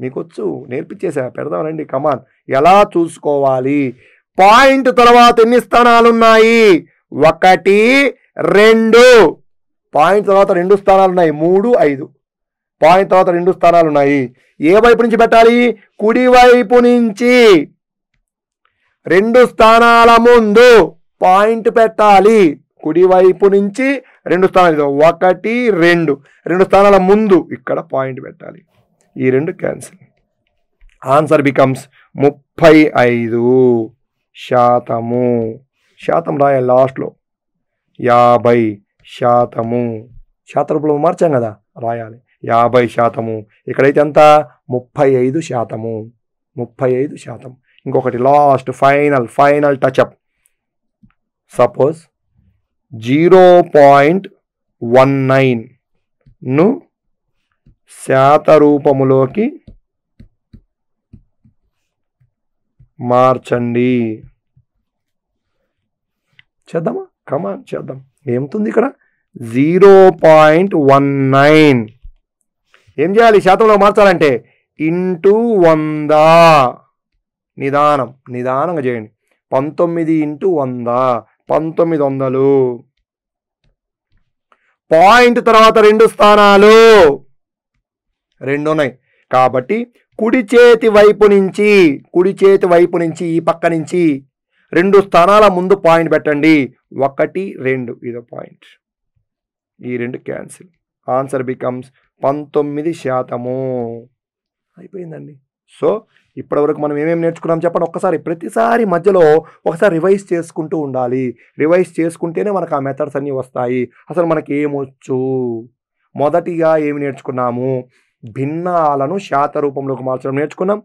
మీకొచ్చు నేర్పించేసా పెడదాం రండి కమాన్ ఎలా చూసుకోవాలి పాయింట్ తర్వాత ఎన్ని స్థానాలున్నాయి ఒకటి రెండు పాయింట్ తర్వాత రెండు స్థానాలు ఉన్నాయి మూడు ఐదు పాయింట్ తర్వాత రెండు స్థానాలు ఉన్నాయి ఏ వైపు నుంచి పెట్టాలి కుడివైపు నుంచి రెండు స్థానాల ముందు పాయింట్ పెట్టాలి కుడివైపు నుంచి రెండు స్థానాలు ఒకటి రెండు రెండు స్థానాల ముందు ఇక్కడ పాయింట్ పెట్టాలి ఈ రెండు క్యాన్సిల్ ఆన్సర్ బికమ్స్ ముప్పై ఐదు శాతము శాతం రాయాలి లాస్ట్లో యాభై శాతము శాత రూపంలో మార్చాం కదా రాయాలి యాభై శాతము ఇక్కడైతే ఎంత ముప్పై ఐదు శాతము ముప్పై ఐదు శాతం ఇంకొకటి last final final touch up suppose zero point one నైన్ను శాత రూపములోకి మార్చండి చేద్దామా కమా చేద్దాం ఏముంది ఇక్కడ జీరో పాయింట్ వన్ నైన్ ఏం చేయాలి శాతంలో మార్చాలంటే ఇంటూ వంద నిదానం నిదానంగా చేయండి పంతొమ్మిది ఇంటూ వంద పంతొమ్మిది వందలు పాయింట్ తర్వాత రెండు స్థానాలు రెండు ఉన్నాయి కాబట్టి కుడి చేతి వైపు నుంచి కుడి చేతి వైపు నుంచి ఈ పక్క నుంచి రెండు స్థానాల ముందు పాయింట్ పెట్టండి ఒకటి రెండు ఇదో పాయింట్ ఈ రెండు క్యాన్సిల్ ఆన్సర్ బికమ్స్ పంతొమ్మిది శాతము అయిపోయిందండి సో ఇప్పటివరకు మనం ఏమేమి నేర్చుకున్నాం చెప్పండి ఒక్కసారి ప్రతిసారి మధ్యలో ఒకసారి రివైజ్ చేసుకుంటూ ఉండాలి రివైజ్ చేసుకుంటేనే మనకు ఆ మెథడ్స్ అన్నీ వస్తాయి అసలు మనకి ఏమొచ్చు మొదటిగా ఏమి నేర్చుకున్నాము భిన్నాలను శాత రూపంలోకి మార్చడం నేర్చుకున్నాం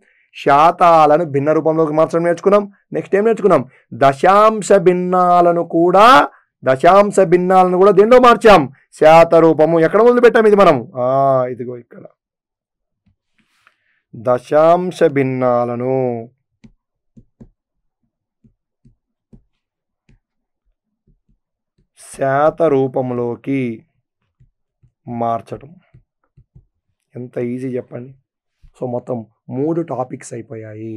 శాతాలను భిన్న రూపంలోకి మార్చడం నేర్చుకున్నాం నెక్స్ట్ ఏం నేర్చుకున్నాం దశాంశ భిన్నాలను కూడా దశాంశ భిన్నాలను కూడా దేంట్లో మార్చాం శాత రూపము ఎక్కడ పెట్టాం ఇది మనం ఇదిగో ఇక్కడ దశాంశ భిన్నాలను శాత రూపంలోకి మార్చడం ఎంత ఈజీ చెప్పండి సో మొత్తం మూడు టాపిక్స్ అయిపోయాయి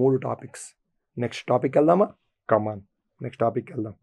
మూడు టాపిక్స్ నెక్స్ట్ టాపిక్ వెళ్దామా కమాన్ నెక్స్ట్ టాపిక్ వెళ్దాం